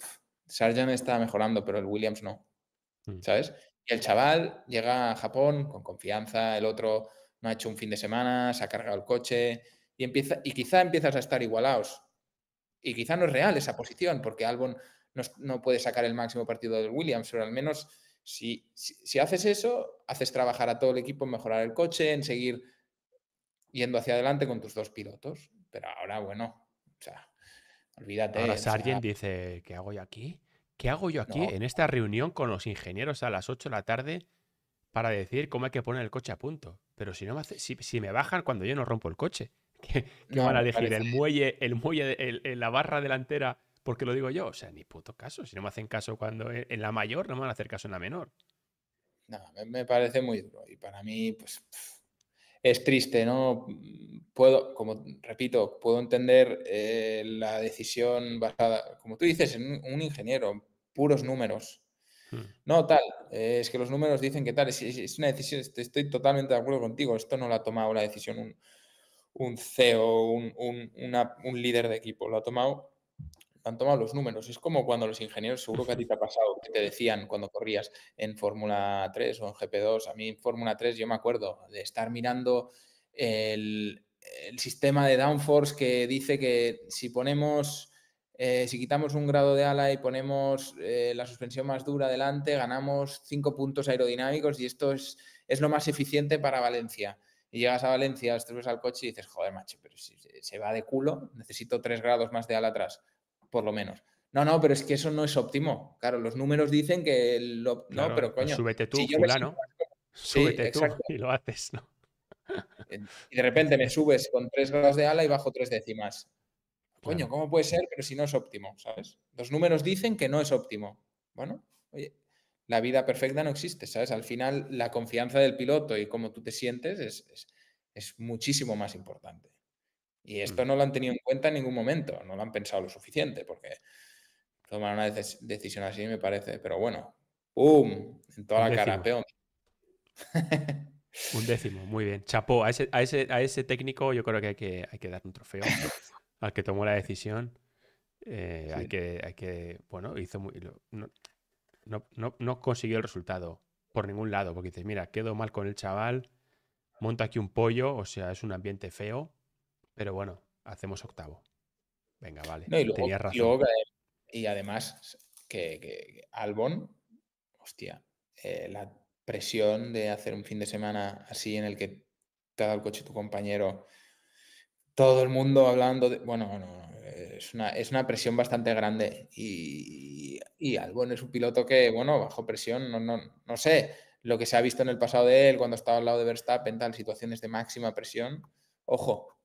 Sargent está mejorando, pero el Williams no. Mm. ¿Sabes? Y el chaval llega a Japón con confianza, el otro no ha hecho un fin de semana, se ha cargado el coche y, empieza, y quizá empiezas a estar igualados. Y quizá no es real esa posición, porque Albon no, puede sacar el máximo partido del Williams, pero al menos si, si, haces eso, haces trabajar a todo el equipo en mejorar el coche, en seguir yendo hacia adelante con tus dos pilotos. Pero ahora, bueno, o sea, Olvídate. Ahora Sargent dice, ¿qué hago yo aquí? ¿Qué hago yo aquí en esta reunión con los ingenieros a las 8 de la tarde para decir cómo hay que poner el coche a punto? Pero si no me si, me bajan cuando yo no rompo el coche, ¿qué, van a decir? ¿El muelle, el muelle, la barra delantera? Porque lo digo yo, o sea, ni puto caso. Si no me hacen caso cuando en la mayor, no me van a hacer caso en la menor. No, me, parece muy duro. Y para mí, pues, es triste, ¿no? Puedo, como repito, puedo entender eh, la decisión basada, como tú dices, en un ingeniero, puros números. Hmm. No, tal, eh, es que los números dicen que tal, es, una decisión, estoy totalmente de acuerdo contigo, esto no lo ha tomado la decisión un, CEO, un, e un líder de equipo, lo ha tomado han tomado los números. Es como cuando los ingenieros, seguro que a ti te ha pasado, que te decían cuando corrías en Fórmula 3 o en GP2. A mí en Fórmula 3 yo me acuerdo de estar mirando el, sistema de downforce que dice que si ponemos... Eh, si quitamos un grado de ala y ponemos eh, la suspensión más dura adelante, ganamos cinco puntos aerodinámicos y esto es, es lo más eficiente para Valencia. Y llegas a Valencia, subes al coche y dices, joder, macho, pero si se va de culo, necesito tres grados más de ala atrás por lo menos. No, no, pero es que eso no es óptimo. Claro, los números dicen que... Lo... no, pero pues coño... Súbete tú, fulano. súbete tú y lo haces, ¿no? Eh, y de repente me subes con tres grados de ala y bajo tres décimas. Coño, ¿cómo puede ser? Pero si no es óptimo, ¿sabes? Los números dicen que no es óptimo. Bueno, oye, la vida perfecta no existe, ¿sabes? Al final, la confianza del piloto y cómo tú te sientes es muchísimo más importante. Y esto no lo han tenido en cuenta en ningún momento, no lo han pensado lo suficiente, porque tomar una decisión así me parece, pero bueno, ¡pum! En toda la cara, Un décimo, muy bien. Chapó, a ese, técnico yo creo que hay, que hay que dar un trofeo al que tomó la decisión. Eh, hay, que, hay que, bueno, hizo muy, no, no, consiguió el resultado por ningún lado, porque dices, mira, quedó mal con el chaval, monta aquí un pollo, o sea, es un ambiente feo, pero bueno, hacemos octavo. Venga, vale. y Y, además, que, que Albon, hostia, eh, la presión de hacer un fin de semana así en el que te ha dado el coche tu compañero, todo el mundo hablando de. Bueno, es una, es una presión bastante grande. Y, y Albon es un piloto que, bueno, bajo presión, no, no, no sé lo que se ha visto en el pasado de él cuando estaba al lado de Verstappen, tal, situaciones de máxima presión. Ojo,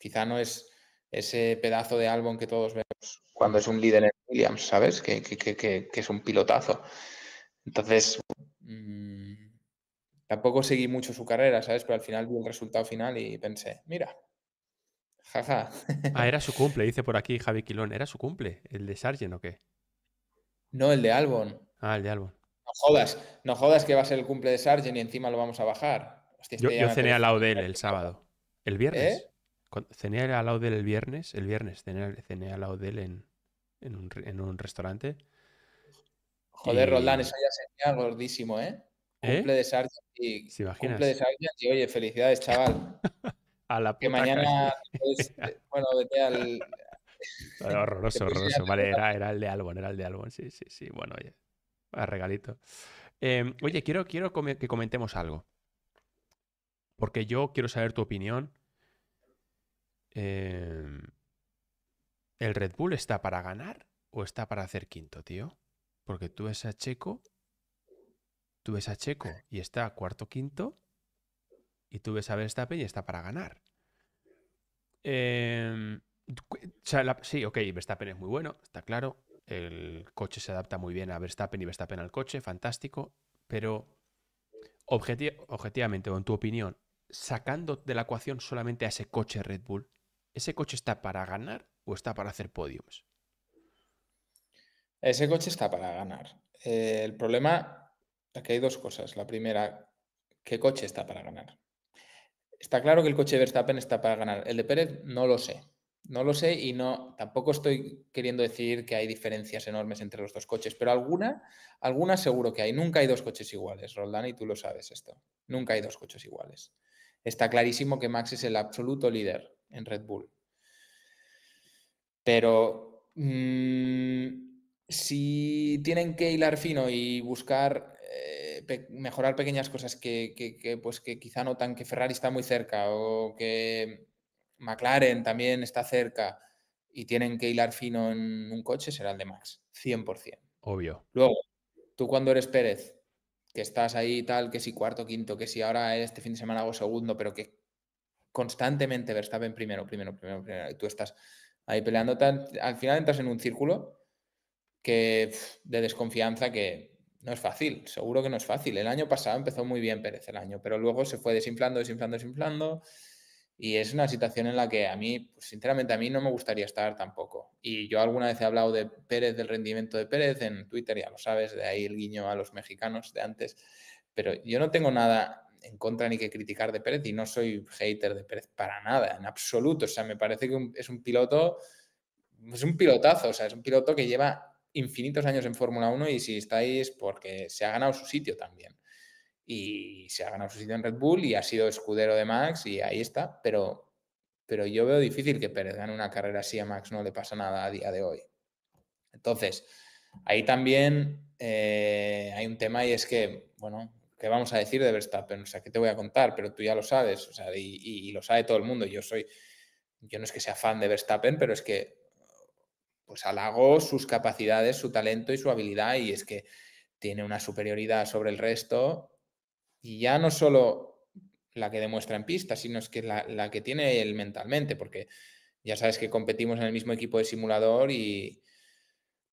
Quizá no es ese pedazo de álbum que todos vemos cuando es un líder en Williams, ¿sabes? Que, que, que, que es un pilotazo. Entonces, mm, tampoco seguí mucho su carrera, ¿sabes? Pero al final vi el resultado final y pensé, mira, jaja. ah, era su cumple, dice por aquí Javi Quilón, ¿era su cumple? ¿El de Sargent o qué? No, el de Albon. Ah, el de Albon. No jodas, no jodas que va a ser el cumple de Sargent y encima lo vamos a bajar. yo, yo cené al lado el sábado. ¿El viernes? ¿Eh? cené al lado del el viernes, el viernes cené, cené al lado en, un, restaurante. Joder, Roldán, eso ya sería gordísimo, ¿eh? ¿Eh? Cumple de Sargent y cumple de y oye, felicidades, chaval. Que mañana pues, bueno, vete al horroroso, horroroso. Vale, era, el de Albon, era el de Albon, sí, sí, sí. Bueno, oye, a regalito. Em, oye, quiero, quiero que comentemos algo. Porque yo quiero saber tu opinión Em, ¿El Red Bull está para ganar o está para hacer quinto, tío? Porque tú ves a Checo, tú ves a Checo y está cuarto quinto, y tú ves a Verstappen y está para ganar. Em, sí, ok, Verstappen es muy bueno, está claro. El coche se adapta muy bien a Verstappen y Verstappen al coche, fantástico. Pero objetivamente, o en tu opinión, sacando de la ecuación solamente a ese coche Red Bull, ¿ese coche está para ganar o está para hacer podiums? Ese coche está para ganar. Eh, el problema, aquí hay dos cosas. La primera, ¿qué coche está para ganar? Está claro que el coche de Verstappen está para ganar. El de Pérez no lo sé. No lo sé y no tampoco estoy queriendo decir que hay diferencias enormes entre los dos coches, pero alguna, alguna seguro que hay. Nunca hay dos coches iguales, Roldán, y tú lo sabes esto. Nunca hay dos coches iguales. Está clarísimo que Max es el absoluto líder en Red Bull. Pero mm, si tienen que hilar fino y buscar eh, mejorar pequeñas cosas que, pues que quizá notan que Ferrari está muy cerca o que McLaren también está cerca y tienen que hilar fino en un coche, será el de Max, 100%. Obvio. Luego, tú cuando eres Pérez, que estás ahí tal, que si cuarto, quinto, que si ahora este fin de semana hago segundo, pero que constantemente Verstappen primero, primero, primero, primero, y tú estás ahí peleando, tan, al final entras en un círculo que, de desconfianza que no es fácil, seguro que no es fácil. El año pasado empezó muy bien Pérez el año, pero luego se fue desinflando, desinflando, desinflando. Y es una situación en la que a mí, pues, sinceramente, a mí no me gustaría estar tampoco. Y yo alguna vez he hablado de Pérez, del rendimiento de Pérez en Twitter, ya lo sabes, de ahí el guiño a los mexicanos de antes. Pero yo no tengo nada, en contra ni que criticar de Pérez y no soy hater de Pérez para nada, en absoluto. O sea, me parece que es un piloto, es un pilotazo, o sea, es un piloto que lleva infinitos años en Fórmula 1 y si está ahí es porque se ha ganado su sitio también. Y se ha ganado su sitio en Red Bull y ha sido escudero de Max y ahí está, pero, pero yo veo difícil que Pérez gane una carrera así a Max, no le pasa nada a día de hoy. Entonces, ahí también eh, hay un tema y es que, bueno, ¿qué vamos a decir de Verstappen? O sea, ¿qué te voy a contar? Pero tú ya lo sabes, o sea, y, lo sabe todo el mundo. Yo soy, yo no es que sea fan de Verstappen, pero es que, pues halagó sus capacidades, su talento y su habilidad, y es que tiene una superioridad sobre el resto, y ya no solo la que demuestra en pista, sino es que la, la que tiene él mentalmente, porque ya sabes que competimos en el mismo equipo de simulador y...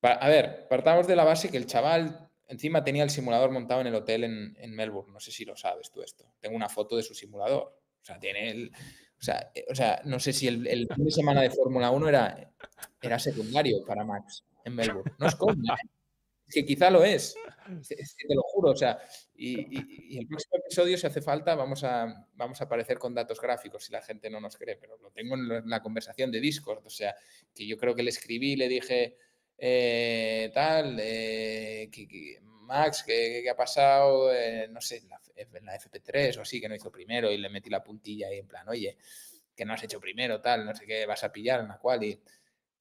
A ver, partamos de la base que el chaval Encima tenía el simulador montado en el hotel en, Melbourne. No sé si lo sabes tú esto. Tengo una foto de su simulador. O sea, tiene el. O sea, eh, no sé si el, fin de semana de Fórmula 1 era, era secundario para Max en Melbourne. No es como ¿eh? que quizá lo es. te lo juro. y, el próximo episodio, si hace falta, vamos a, vamos a aparecer con datos gráficos si la gente no nos cree. Pero lo tengo en la conversación de Discord. O sea, que yo creo que le escribí y le dije eh, tal, eh, Max, ¿qué ha pasado, eh, no sé, la, la FP3 o así, que no hizo primero y le metí la puntilla ahí en plan, oye, que no has hecho primero, tal, no sé qué, vas a pillar en la cual y,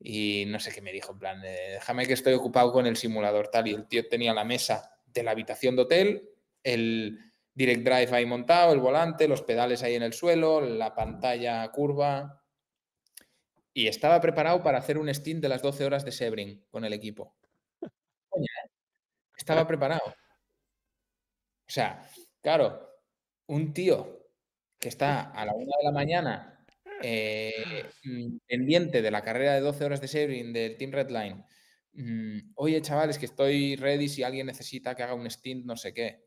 y no sé qué me dijo, en plan, déjame que estoy ocupado con el simulador, tal, y el tío tenía la mesa de la habitación de hotel, el direct drive ahí montado, el volante, los pedales ahí en el suelo, la pantalla curva, y estaba preparado para hacer un stint de las 12 horas de Sebring con el equipo. ¿eh? Estaba preparado. O sea, claro, un tío que está a la una de la mañana eh, mm, pendiente de la carrera de 12 horas de Sebring del Team Redline. Mm, Oye, chavales, que estoy ready si alguien necesita que haga un stint, no sé qué.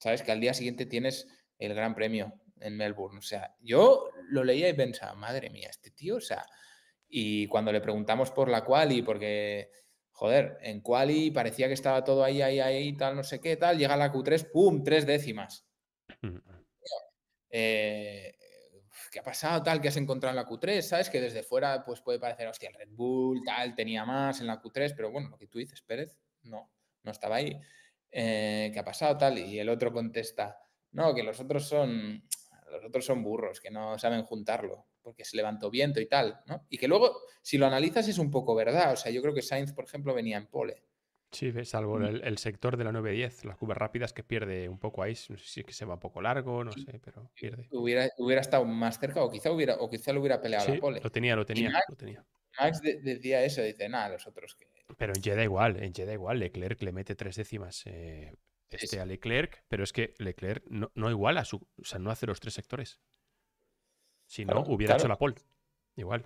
Sabes que al día siguiente tienes el gran premio en Melbourne. O sea, yo lo leía y pensaba, madre mía, este tío, o sea, y cuando le preguntamos por la quali, porque, joder, en quali parecía que estaba todo ahí, ahí, ahí, tal, no sé qué, tal, llega la Q3, ¡pum! Tres décimas. Eh, ¿Qué ha pasado? Tal, que has encontrado en la Q3, ¿sabes? Que desde fuera pues puede parecer, hostia, el Red Bull, tal, tenía más en la Q3, pero bueno, lo que tú dices, Pérez, no, no estaba ahí. Eh, ¿Qué ha pasado? Tal, y el otro contesta, no, que los otros son, los otros son burros, que no saben juntarlo porque se levantó viento y tal, ¿no? Y que luego, si lo analizas, es un poco verdad. O sea, yo creo que Sainz, por ejemplo, venía en pole. Sí, salvo mm. el, sector de la 9-10, las curvas rápidas que pierde un poco ahí. No sé si es que se va un poco largo, no sé, pero pierde. Hubiera, hubiera estado más cerca o quizá, hubiera, o quizá lo hubiera peleado en pole. Lo tenía, lo tenía, lo tenía. Max decía eso, dice, nada, los otros que. Pero en Jeda igual, en Jedi igual, Leclerc le mete tres décimas eh, este a Leclerc, pero es que Leclerc no, no iguala, su, o sea, no hace los tres sectores. Si no, hubiera hecho la pole. Igual.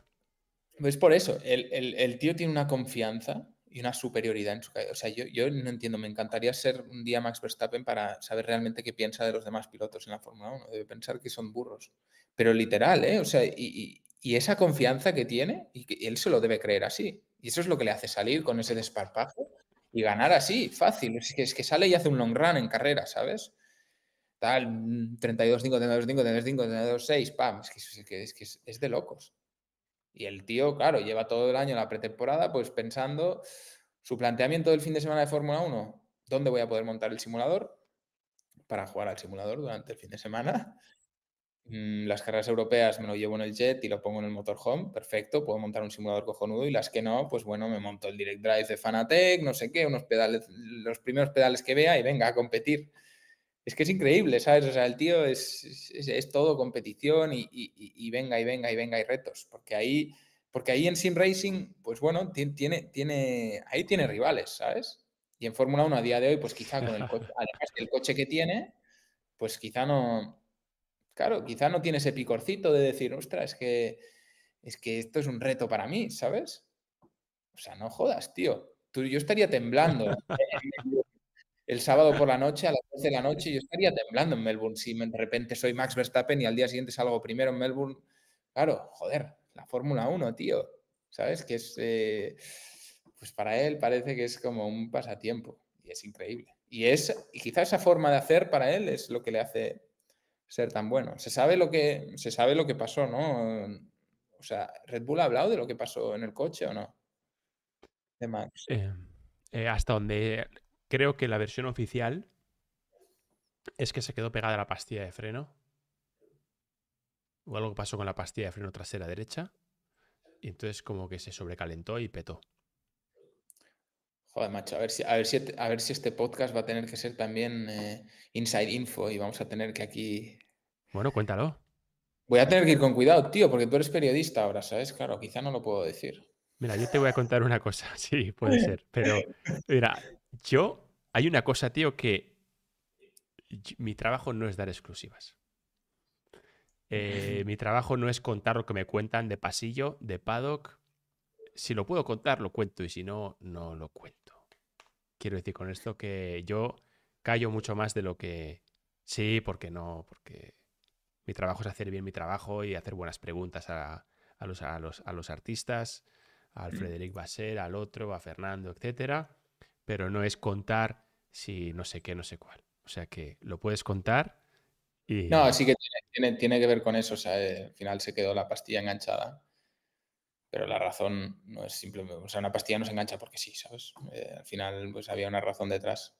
es por eso, el, tío tiene una confianza y una superioridad en su O sea, yo, yo, no entiendo, me encantaría ser un día Max Verstappen para saber realmente qué piensa de los demás pilotos en la Fórmula 1. Debe pensar que son burros. Pero literal, ¿eh? O sea, y, esa confianza que tiene, y él se lo debe creer así. Y eso es lo que le hace salir con ese desparpajo y ganar así, fácil. es que sale y hace un long run en carrera, ¿sabes? tal, 32-5, 32 6 pam, es que, es de locos. Y el tío, claro, lleva todo el año la pretemporada pues pensando su planteamiento del fin de semana de Fórmula 1, dónde voy a poder montar el simulador para jugar al simulador durante el fin de semana. Mm, las carreras europeas me lo llevo en el jet y lo pongo en el motorhome, perfecto, puedo montar un simulador cojonudo y las que no, pues bueno, me monto el direct drive de Fanatec, no sé qué, unos pedales, los primeros pedales que vea y venga a competir es que es increíble, ¿sabes? O sea, el tío es, todo competición y, venga y venga y venga y retos, porque ahí, porque ahí en Sim Racing, pues bueno, tiene, tiene, ahí tiene rivales, ¿sabes? Y en Fórmula 1 a día de hoy, pues quizá con el coche, coche que tiene, pues quizá no, claro, quizá no tiene ese picorcito de decir, ostras, es que, es que esto es un reto para mí, ¿sabes? O sea, no jodas, tío. yo estaría temblando el sábado por la noche, a las 12 de la noche, yo estaría temblando en Melbourne si de repente soy Max Verstappen y al día siguiente salgo primero en Melbourne. Claro, joder, la Fórmula 1, tío. ¿Sabes? Que es. Eh, pues para él parece que es como un pasatiempo y es increíble. Y, es, y quizá esa forma de hacer para él es lo que le hace ser tan bueno. Se sabe lo que, se sabe lo que pasó, ¿no? O sea, ¿Red Bull ha hablado de lo que pasó en el coche o no? De Max. Eh, eh, hasta donde creo que la versión oficial es que se quedó pegada la pastilla de freno. O algo que pasó con la pastilla de freno trasera derecha. Y entonces como que se sobrecalentó y petó. Joder, macho, a ver si, a ver si, este, este podcast va a tener que ser también eh, inside info y vamos a tener que aquí. Bueno, cuéntalo. Voy a tener que ir con cuidado, tío, porque tú eres periodista ahora, ¿sabes? Claro, quizá no lo puedo decir. Mira, yo te voy a contar una cosa, sí, puede ser, pero mira, yo, hay una cosa, tío, que mi trabajo no es dar exclusivas. Eh, mi trabajo no es contar lo que me cuentan de pasillo, de paddock. Si lo puedo contar, lo cuento y si no, no lo cuento. Quiero decir con esto que yo callo mucho más de lo que... Sí, porque no, porque mi trabajo es hacer bien mi trabajo y hacer buenas preguntas a, los, a, a los, artistas, al mm. Frederic Basser, al otro, a Fernando, etcétera pero no es contar si no sé qué, no sé cuál. O sea que lo puedes contar y... No, así que tiene, tiene, que ver con eso. O sea, eh, al final se quedó la pastilla enganchada. Pero la razón no es simplemente... O sea, una pastilla no se engancha porque sí, ¿sabes? Eh, al final pues había una razón detrás.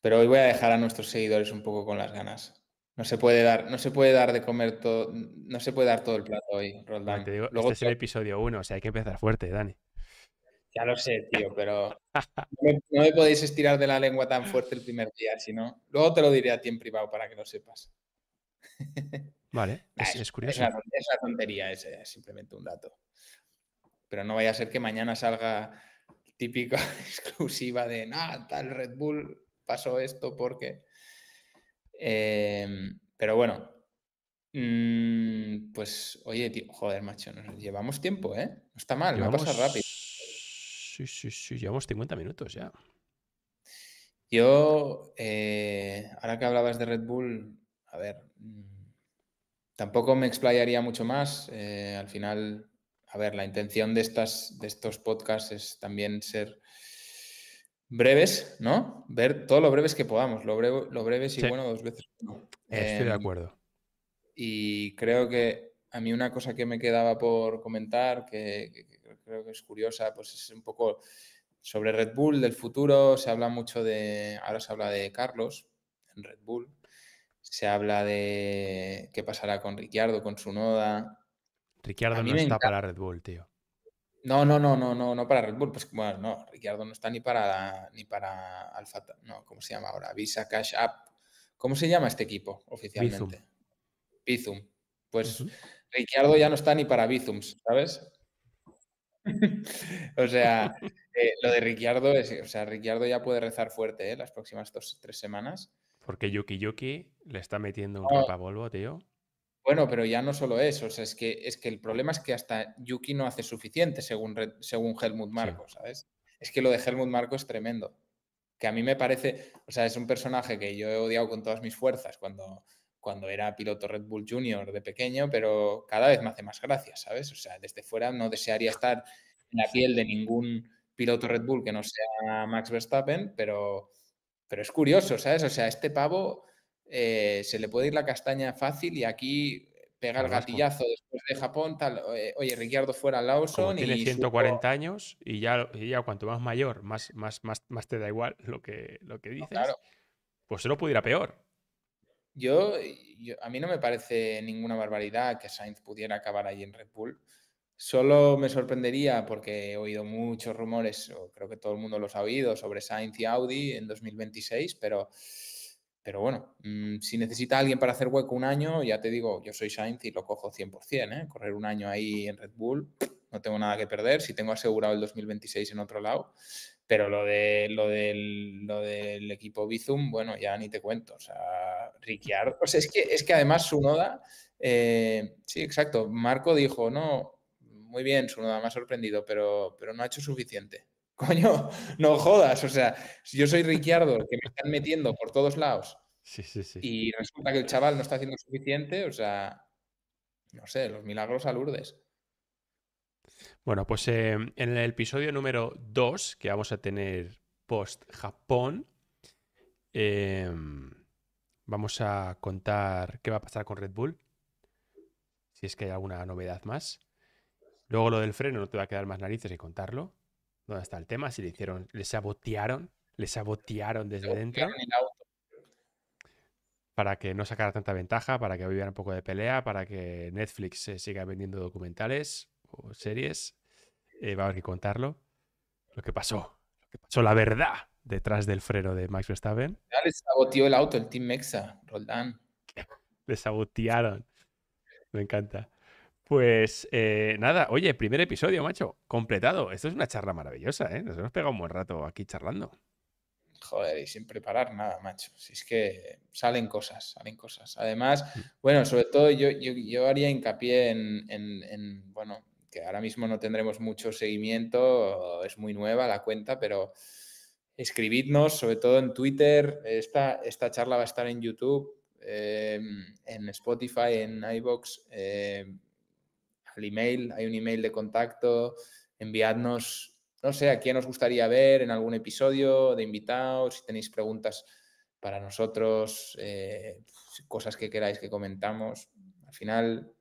Pero hoy voy a dejar a nuestros seguidores un poco con las ganas. No se puede dar, no se puede dar de comer todo, no se puede dar todo el plato hoy, Roldán. Luego este es el episodio 1, o sea, hay que empezar fuerte, Dani. Ya lo sé, tío, pero no, me, podéis estirar de la lengua tan fuerte el primer día, si no. luego te lo diré a ti en privado para que lo sepas. Vale, es, es curioso. Es tontería, es, simplemente un dato. Pero no vaya a ser que mañana salga típica exclusiva de, nada, tal Red Bull pasó esto porque... Em, pero bueno, mm, pues oye, tío, joder, macho, nos llevamos tiempo, ¿eh? No está mal, va a pasar rápido. Sí, sí, llevamos 50 minutos ya. Yo, eh, ahora que hablabas de Red Bull, a ver, mm, tampoco me explayaría mucho más. Eh, al final, a ver, la intención de, estas, de estos podcasts es también ser breves, ¿no? Ver todo lo breves que podamos, lo, breves y bueno dos veces. Estoy de em, acuerdo. Y creo que a mí una cosa que me quedaba por comentar, que creo que es curiosa, pues es un poco sobre Red Bull del futuro, se habla mucho de, ahora se habla de Carlos en Red Bull, se habla de qué pasará con Ricciardo, con su noda. Ricciardo no está para Red Bull, tío. No, no, no, no, no, no para Red Bull, pues bueno, no, Ricciardo no está ni para ni para Alfa, no, ¿cómo se llama ahora? Visa Cash App. ¿Cómo se llama este equipo oficialmente? Bizum. Pues Ricciardo ya no está ni para Bizums, ¿sabes? o sea, eh, lo de Ricciardo es, o sea, Ricciardo ya puede rezar fuerte ¿eh? las próximas dos, tres semanas. Porque Yuki Yuki le está metiendo un volvo tío. Bueno, pero ya no solo eso, o sea, es que, es que el problema es que hasta Yuki no hace suficiente según, Helmut Marco, ¿sabes? Es que lo de Helmut Marco es tremendo. Que a mí me parece, o sea, es un personaje que yo he odiado con todas mis fuerzas cuando, cuando era piloto Red Bull Junior de pequeño, pero cada vez me hace más gracia, ¿sabes? O sea, desde fuera no desearía estar en la piel de ningún piloto Red Bull que no sea Max Verstappen, pero, pero es curioso, ¿sabes? O sea, este pavo eh, se le puede ir la castaña fácil y aquí pega el gatillazo después de Japón, tal, eh, oye, Ricciardo fuera Lawson. Como tiene 140 años y ya, ya, cuanto más mayor, más, más, más, te da igual lo que, lo que dices. No, claro. Pues solo pudiera peor. Yo, a mí no me parece ninguna barbaridad que Sainz pudiera acabar ahí en Red Bull. Solo me sorprendería porque he oído muchos rumores, o creo que todo el mundo los ha oído, sobre Sainz y Audi en 2026, pero, pero bueno, mm, si necesita alguien para hacer hueco un año, ya te digo, yo soy Sainz y lo cojo 100%, ¿eh? correr un año ahí en Red Bull, no tengo nada que perder, si tengo asegurado el 2026 en otro lado, pero lo, de, lo, del, del equipo Bizum, bueno, ya ni te cuento. O sea, Ricciardo. O es que, es que además su noda, eh, sí, exacto. Marco dijo, no, muy bien, Sunoda me ha sorprendido, pero, pero no ha hecho suficiente. Coño, no jodas. O sea, si yo soy Ricciardo, que me están metiendo por todos lados. Sí, sí, sí. Y resulta que el chaval no está haciendo suficiente, o sea, no sé, los milagros a bueno, pues em, en el episodio número 2 que vamos a tener post Japón, em, vamos a contar qué va a pasar con Red Bull, si es que hay alguna novedad más. Luego lo del freno, no te va a quedar más narices y contarlo. ¿Dónde está el tema? Si le hicieron, le sabotearon, le sabotearon desde dentro. Para que no sacara tanta ventaja, para que hubiera un poco de pelea, para que Netflix se eh, siga vendiendo documentales o series. Vamos eh, va a que contarlo, lo que pasó, lo que pasó, la verdad detrás del freno de Max Verstappen. Ya les saboteó el auto el Team Mexa, Roldán. Le sabotearon. Me encanta. Pues eh, nada, oye, primer episodio, macho, completado. Esto es una charla maravillosa, ¿eh? Nos hemos pegado un buen rato aquí charlando. Joder, y sin preparar nada, macho. Si es que salen cosas, salen cosas. Además, mm. bueno, sobre todo yo, yo, haría hincapié en, en, bueno, que ahora mismo no tendremos mucho seguimiento, es muy nueva la cuenta, pero escribidnos, sobre todo en Twitter, esta, esta charla va a estar en YouTube, eh, en Spotify, en iBox, eh, al email, hay un email de contacto, enviadnos, no sé, a quién os gustaría ver en algún episodio de invitados, si tenéis preguntas para nosotros, eh, cosas que queráis que comentamos. Al final,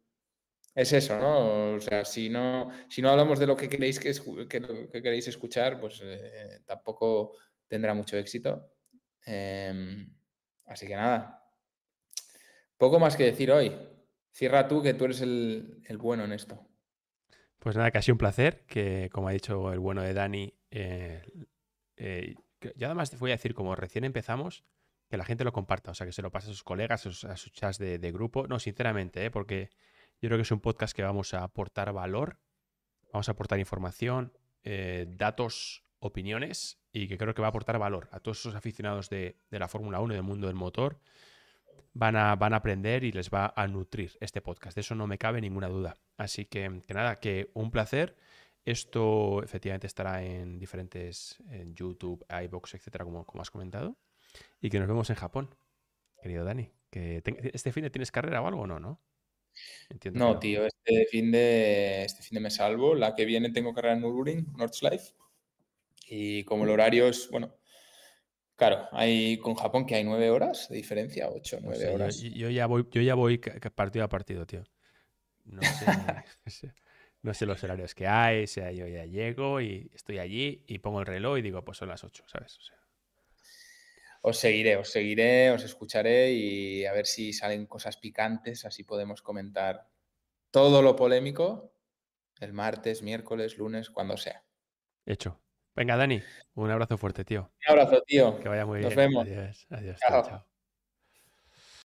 es eso, ¿no? O sea, si no, si no hablamos de lo que queréis, que, que, queréis escuchar, pues eh, eh, tampoco tendrá mucho éxito. Em, así que nada, poco más que decir hoy. Cierra tú, que tú eres el, bueno en esto. Pues nada, que ha un placer, que como ha dicho el bueno de Dani, eh, yo además te voy a decir, como recién empezamos, que la gente lo comparta, o sea, que se lo pase a sus colegas, a sus, chats de, de, grupo. No, sinceramente, porque yo creo que es un podcast que vamos a aportar valor, vamos a aportar información, eh, datos, opiniones y que creo que va a aportar valor a todos esos aficionados de, la Fórmula 1 y del mundo del motor. Van a, van a, aprender y les va a nutrir este podcast. De eso no me cabe ninguna duda. Así que, que nada, que un placer. Esto efectivamente estará en diferentes, en YouTube, iBox, etcétera, como, como has comentado. Y que nos vemos en Japón, querido Dani. Que este fin de tienes carrera o algo o no, ¿no? no, tío, este fin, de, este fin de me salvo. La que viene tengo carrera en Nürburgring, Nordschleife. Y como el horario es, bueno, Claro, hay con Japón que hay nueve horas de diferencia, ocho, nueve horas. Yo, ya voy, yo ya voy partido a partido, tío. No sé, no sé los horarios que hay, o sea, yo ya llego y estoy allí y pongo el reloj y digo, pues son las ocho, ¿sabes? O sea, os seguiré, os seguiré, os escucharé y a ver si salen cosas picantes, así podemos comentar todo lo polémico el martes, miércoles, lunes, cuando sea. Hecho. Venga, Dani, un abrazo fuerte, tío. Un abrazo, tío. Que vaya muy bien. Nos vemos. Adiós. Adiós.